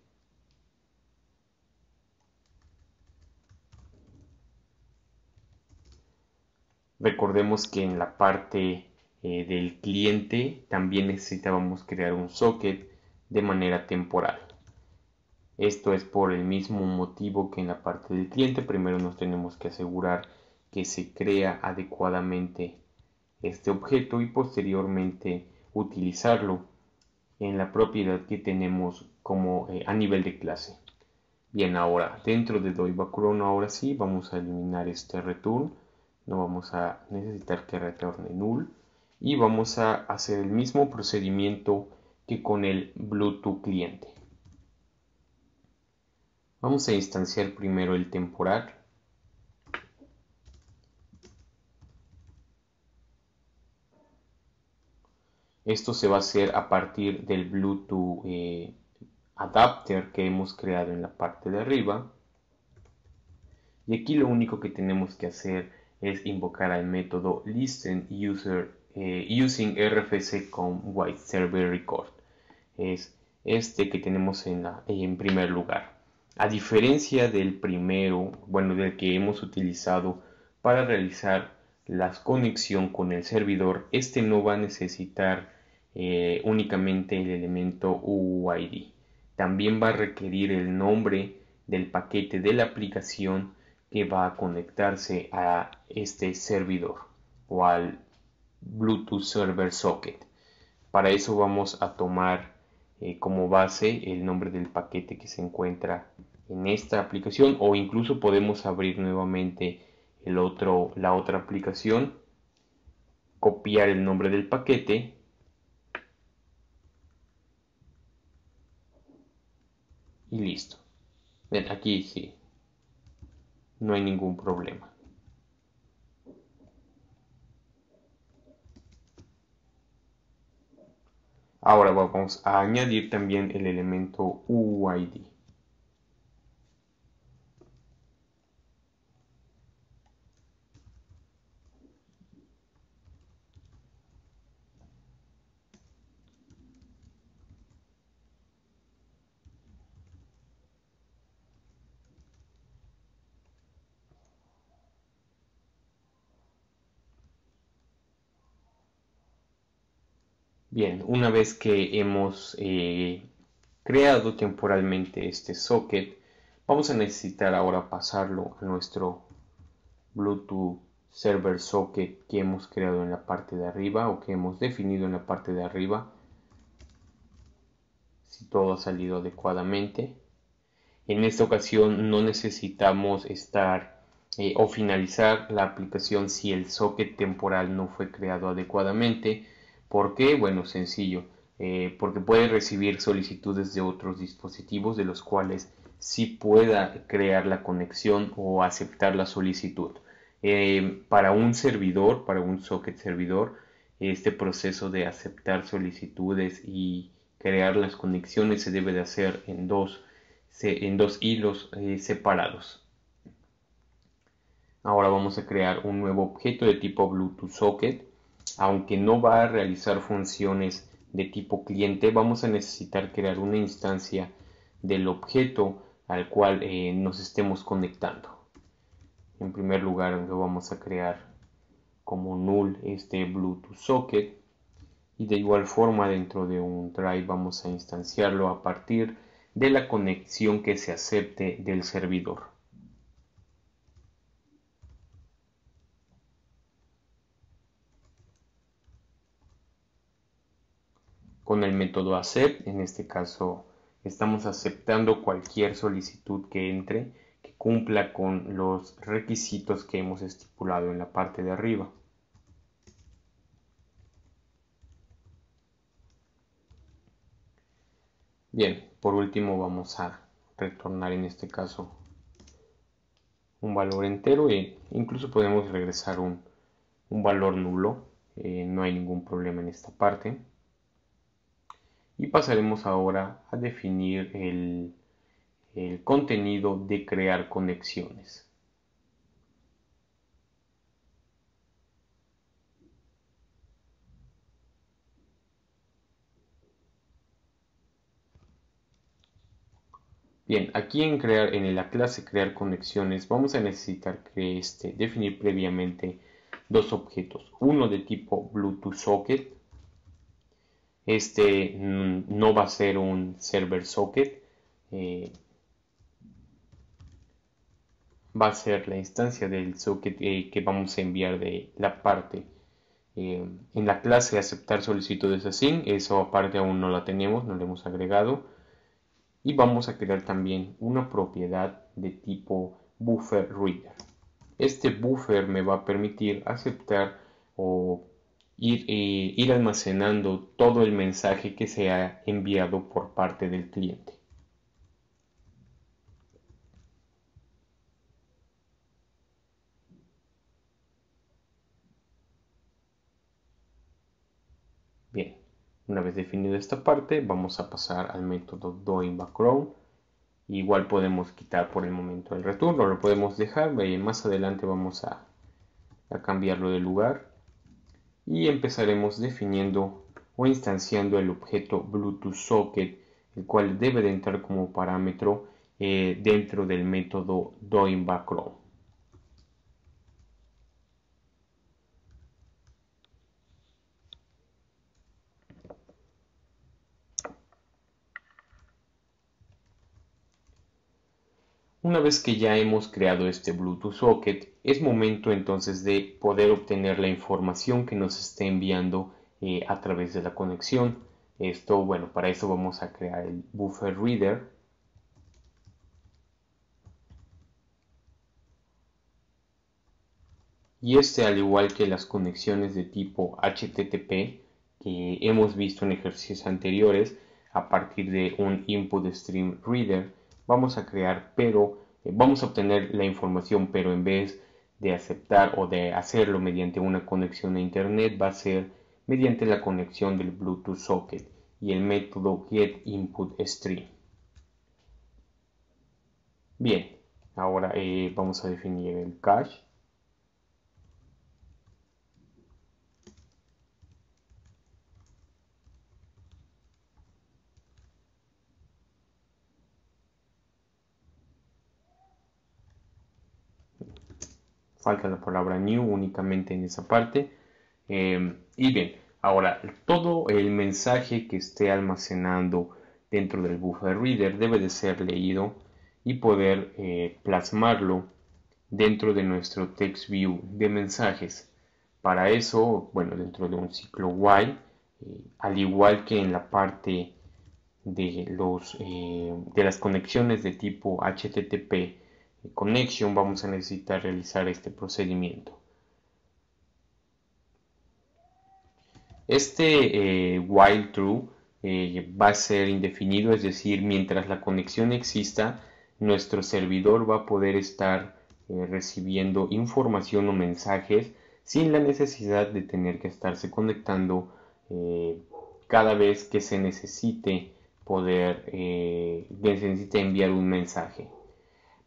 Recordemos que en la parte eh, del cliente también necesitábamos crear un socket de manera temporal. Esto es por el mismo motivo que en la parte del cliente. Primero nos tenemos que asegurar que se crea adecuadamente este objeto y posteriormente utilizarlo en la propiedad que tenemos como eh, a nivel de clase. Bien, ahora dentro de doivacrono ahora sí vamos a eliminar este return. No vamos a necesitar que retorne null. Y vamos a hacer el mismo procedimiento que con el Bluetooth cliente. Vamos a instanciar primero el temporal Esto se va a hacer a partir del Bluetooth eh, adapter que hemos creado en la parte de arriba. Y aquí lo único que tenemos que hacer es invocar al método listen user eh, using RFC con white server record. Es este que tenemos en, la, en primer lugar. A diferencia del primero, bueno, del que hemos utilizado para realizar la conexión con el servidor, este no va a necesitar eh, únicamente el elemento UUID. También va a requerir el nombre del paquete de la aplicación que va a conectarse a este servidor o al Bluetooth Server Socket. Para eso vamos a tomar eh, como base el nombre del paquete que se encuentra en esta aplicación o incluso podemos abrir nuevamente el otro, la otra aplicación, copiar el nombre del paquete y listo. Ven, aquí sí. No hay ningún problema. Ahora vamos a añadir también el elemento UID. Bien, una vez que hemos eh, creado temporalmente este socket, vamos a necesitar ahora pasarlo a nuestro Bluetooth server socket que hemos creado en la parte de arriba o que hemos definido en la parte de arriba si todo ha salido adecuadamente en esta ocasión no necesitamos estar eh, o finalizar la aplicación si el socket temporal no fue creado adecuadamente ¿Por qué? Bueno, sencillo, eh, porque puede recibir solicitudes de otros dispositivos de los cuales sí pueda crear la conexión o aceptar la solicitud. Eh, para un servidor, para un socket servidor, este proceso de aceptar solicitudes y crear las conexiones se debe de hacer en dos, en dos hilos eh, separados. Ahora vamos a crear un nuevo objeto de tipo Bluetooth Socket aunque no va a realizar funciones de tipo cliente, vamos a necesitar crear una instancia del objeto al cual eh, nos estemos conectando. En primer lugar, lo vamos a crear como null este Bluetooth socket y de igual forma dentro de un drive vamos a instanciarlo a partir de la conexión que se acepte del servidor. Con el método ACEPT, en este caso, estamos aceptando cualquier solicitud que entre que cumpla con los requisitos que hemos estipulado en la parte de arriba. Bien, por último vamos a retornar en este caso un valor entero e incluso podemos regresar un, valor nulo. Eh, no hay ningún problema en esta parte. Y pasaremos ahora a definir el, contenido de crear conexiones. Bien, aquí en, crear, en la clase crear conexiones vamos a necesitar que este, definir previamente dos objetos, uno de tipo Bluetooth Socket este mm, no va a ser un server socket. Eh, va a ser la instancia del socket eh, que vamos a enviar de la parte. Eh, en la clase aceptar solicitudes así, eso aparte aún no la tenemos, no la hemos agregado. Y vamos a crear también una propiedad de tipo buffer reader. Este buffer me va a permitir aceptar o ir, eh, ir almacenando todo el mensaje que se ha enviado por parte del cliente. Bien, una vez definida esta parte, vamos a pasar al método doing Igual podemos quitar por el momento el retorno, lo podemos dejar, eh, más adelante vamos a cambiarlo de lugar y empezaremos definiendo o instanciando el objeto Bluetooth Socket, el cual debe de entrar como parámetro eh, dentro del método doing Una vez que ya hemos creado este Bluetooth Socket, es momento entonces de poder obtener la información que nos esté enviando eh, a través de la conexión. Esto, bueno, para eso vamos a crear el buffer reader. Y este, al igual que las conexiones de tipo HTTP que hemos visto en ejercicios anteriores, a partir de un input stream reader, vamos a crear, pero eh, vamos a obtener la información, pero en vez de aceptar o de hacerlo mediante una conexión a internet va a ser mediante la conexión del Bluetooth socket y el método get input stream. Bien, ahora eh, vamos a definir el cache falta la palabra new únicamente en esa parte. Em, y bien, ahora todo el mensaje que esté almacenando dentro del buffer reader debe de ser leído y poder eh, plasmarlo dentro de nuestro text view de mensajes. Para eso, bueno, dentro de un ciclo while, eh, al igual que en la parte de, los, eh, de las conexiones de tipo HTTP, vamos a necesitar realizar este procedimiento. Este eh, while true eh, va a ser indefinido, es decir, mientras la conexión exista, nuestro servidor va a poder estar eh, recibiendo información o mensajes sin la necesidad de tener que estarse conectando cada vez que se necesite poder, necesite enviar un mensaje.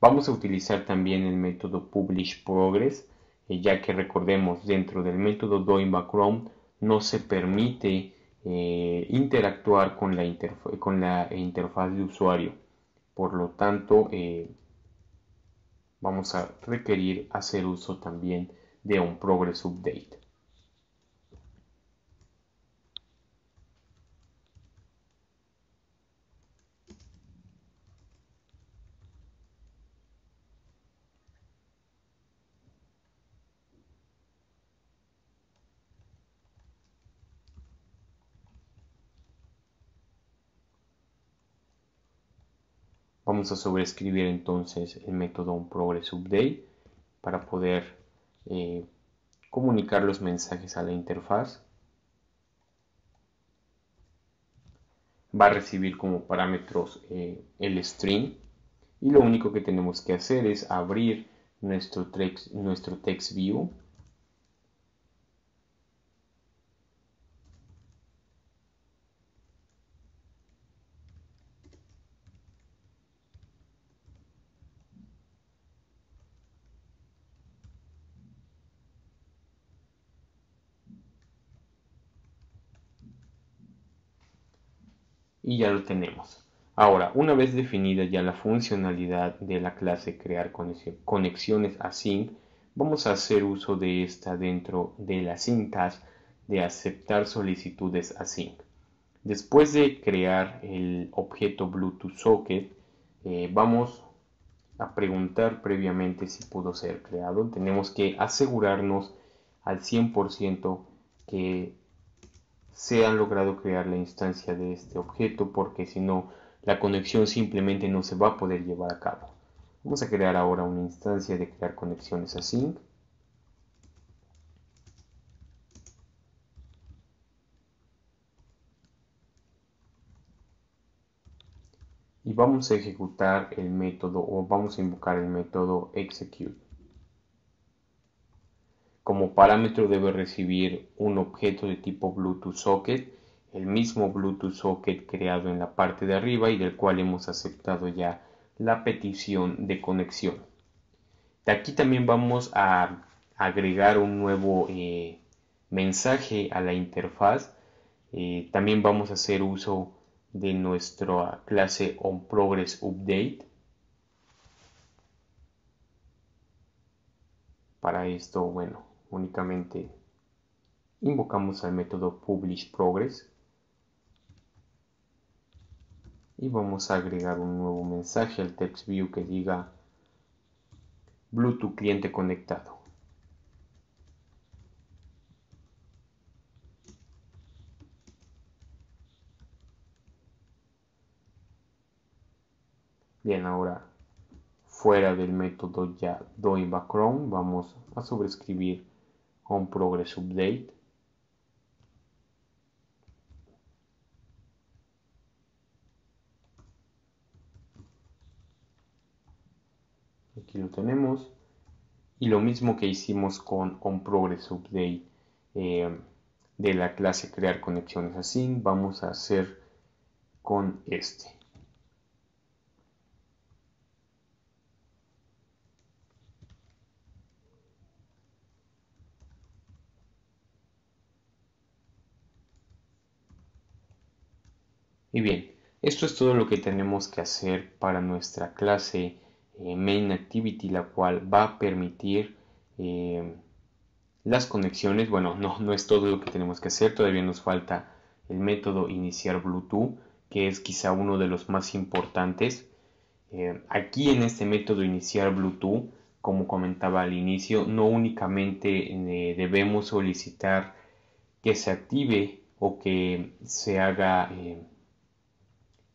Vamos a utilizar también el método publish progress, eh, ya que recordemos dentro del método doing background no se permite eh, interactuar con la, eh, interfaz de usuario. Por lo tanto, vamos a requerir hacer uso también de un progress update. Vamos a sobreescribir entonces el método update para poder eh, comunicar los mensajes a la interfaz. Va a recibir como parámetros eh, el string y lo único que tenemos que hacer es abrir nuestro text, nuestro text view y ya lo tenemos. Ahora, una vez definida ya la funcionalidad de la clase crear conexiones async, vamos a hacer uso de esta dentro de las cintas de aceptar solicitudes async. Después de crear el objeto Bluetooth Socket, eh, vamos a preguntar previamente si pudo ser creado. Tenemos que asegurarnos al 100% que se han logrado crear la instancia de este objeto porque si no la conexión simplemente no se va a poder llevar a cabo. Vamos a crear ahora una instancia de crear conexiones async Y vamos a ejecutar el método o vamos a invocar el método execute. Como parámetro debe recibir un objeto de tipo Bluetooth Socket, el mismo Bluetooth Socket creado en la parte de arriba y del cual hemos aceptado ya la petición de conexión. De aquí también vamos a agregar un nuevo eh, mensaje a la interfaz. Eh, también vamos a hacer uso de nuestra clase OnProgressUpdate. Para esto, bueno, únicamente invocamos al método publish progress y vamos a agregar un nuevo mensaje al text view que diga Bluetooth cliente conectado. Bien, ahora fuera del método ya doy background vamos a sobreescribir con Progress Update. Aquí lo tenemos. Y lo mismo que hicimos con, con Progress Update eh, de la clase crear conexiones así, vamos a hacer con este. Y bien, esto es todo lo que tenemos que hacer para nuestra clase MainActivity, eh, Main Activity, la cual va a permitir eh, las conexiones. Bueno, no, no es todo lo que tenemos que hacer, todavía nos falta el método iniciar Bluetooth, que es quizá uno de los más importantes. Eh, aquí en este método iniciar Bluetooth, como comentaba al inicio, no únicamente debemos solicitar que se active o que se haga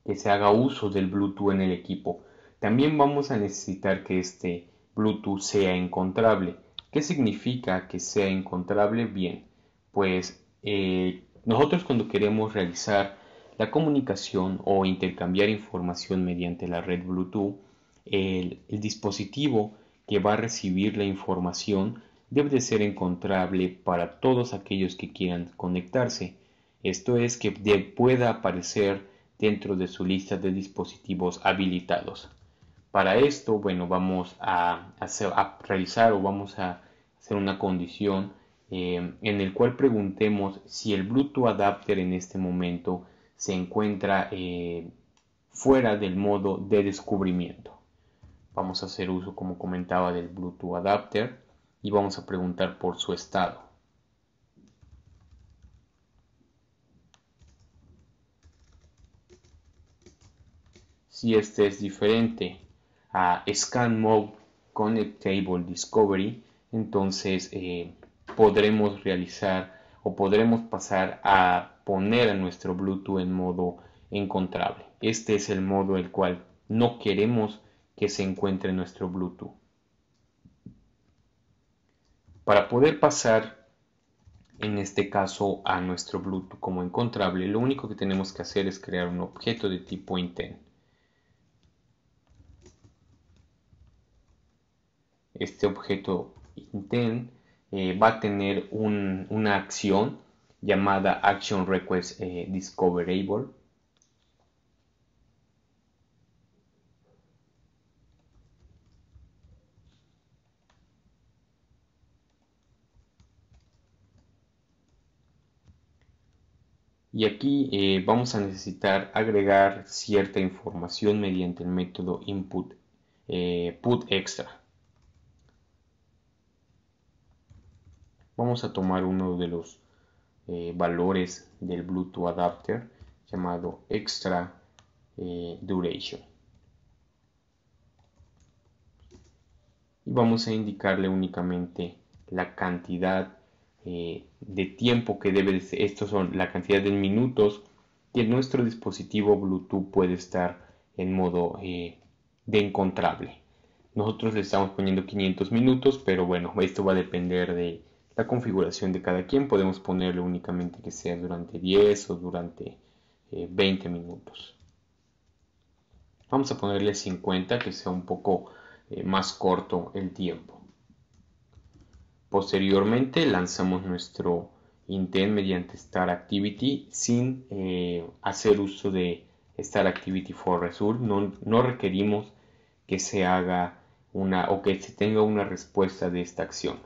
que se haga uso del Bluetooth en el equipo. También vamos a necesitar que este Bluetooth sea encontrable. ¿Qué significa que sea encontrable? Bien, pues eh, nosotros cuando queremos realizar la comunicación o intercambiar información mediante la red Bluetooth, el, dispositivo que va a recibir la información debe ser encontrable para todos aquellos que quieran conectarse. Esto es que pueda aparecer dentro de su lista de dispositivos habilitados. Para esto, bueno, vamos a, hacer, realizar o vamos a hacer una condición eh, en el cual preguntemos si el Bluetooth adapter en este momento se encuentra eh, fuera del modo de descubrimiento. Vamos a hacer uso, como comentaba, del Bluetooth adapter y vamos a preguntar por su estado. si este es diferente a Scan Mode Connectable Discovery, entonces eh, podremos realizar o podremos pasar a poner a nuestro Bluetooth en modo encontrable. Este es el modo el cual no queremos que se encuentre nuestro Bluetooth. Para poder pasar en este caso a nuestro Bluetooth como encontrable, lo único que tenemos que hacer es crear un objeto de tipo intent. este objeto intent eh, va a tener una acción llamada action request eh, discoverable Y aquí eh, vamos a necesitar agregar cierta información mediante el método input put extra. vamos a tomar uno de los eh, valores del Bluetooth adapter llamado extra eh, duration y vamos a indicarle únicamente la cantidad eh, de tiempo que debe estos son la cantidad de minutos que nuestro dispositivo Bluetooth puede estar en modo de encontrable nosotros le estamos poniendo 500 minutos pero bueno esto va a depender de la configuración de cada quien podemos ponerle únicamente que sea durante 10 o durante 20 eh, minutos vamos a ponerle 50 que sea un poco eh, más corto el tiempo posteriormente lanzamos nuestro intent mediante star activity sin eh, hacer uso de star activity for result no, no requerimos que se haga una o que se tenga una respuesta de esta acción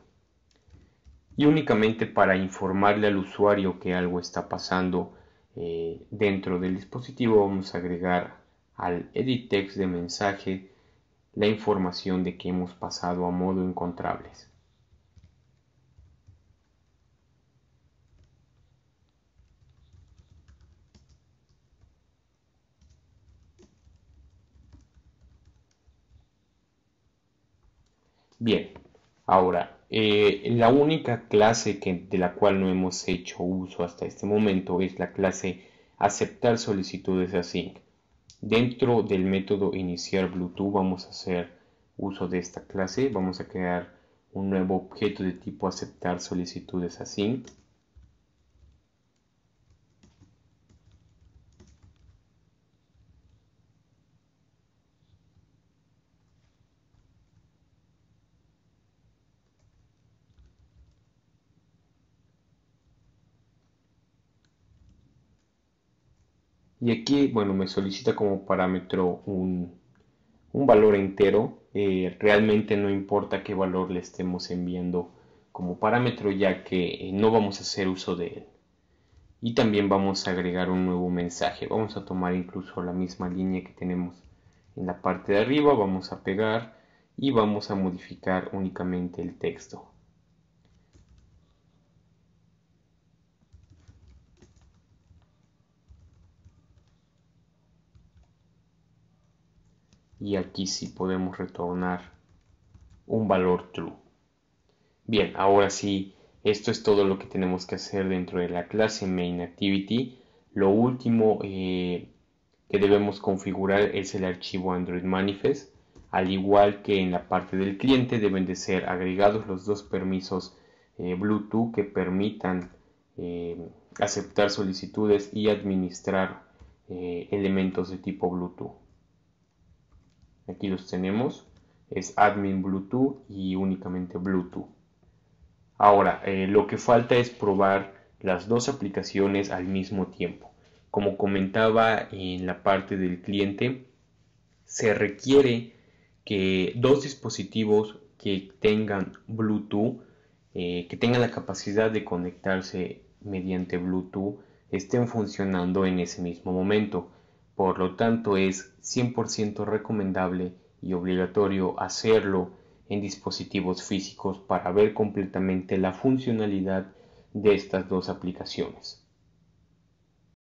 y únicamente para informarle al usuario que algo está pasando eh, dentro del dispositivo vamos a agregar al edit text de mensaje la información de que hemos pasado a modo encontrables. Bien, ahora eh, la única clase de la cual no hemos hecho uso hasta este momento es la clase aceptar solicitudes async. Dentro del método iniciar Bluetooth vamos a hacer uso de esta clase. Vamos a crear un nuevo objeto de tipo aceptar solicitudes async Y aquí, bueno, me solicita como parámetro un, valor entero. Eh, realmente no importa qué valor le estemos enviando como parámetro ya que eh, no vamos a hacer uso de él. Y también vamos a agregar un nuevo mensaje. Vamos a tomar incluso la misma línea que tenemos en la parte de arriba. Vamos a pegar y vamos a modificar únicamente el texto. y aquí sí podemos retornar un valor true. Bien, ahora sí, esto es todo lo que tenemos que hacer dentro de la clase MainActivity. Lo último eh, que debemos configurar es el archivo Android Manifest. Al igual que en la parte del cliente deben de ser agregados los dos permisos eh, Bluetooth que permitan eh, aceptar solicitudes y administrar elementos de tipo Bluetooth. Aquí los tenemos. Es admin Bluetooth y únicamente Bluetooth. Ahora, eh, lo que falta es probar las dos aplicaciones al mismo tiempo. Como comentaba en la parte del cliente, se requiere que dos dispositivos que tengan Bluetooth, eh, que tengan la capacidad de conectarse mediante Bluetooth, estén funcionando en ese mismo momento. Por lo tanto, es 100% recomendable y obligatorio hacerlo en dispositivos físicos para ver completamente la funcionalidad de estas dos aplicaciones.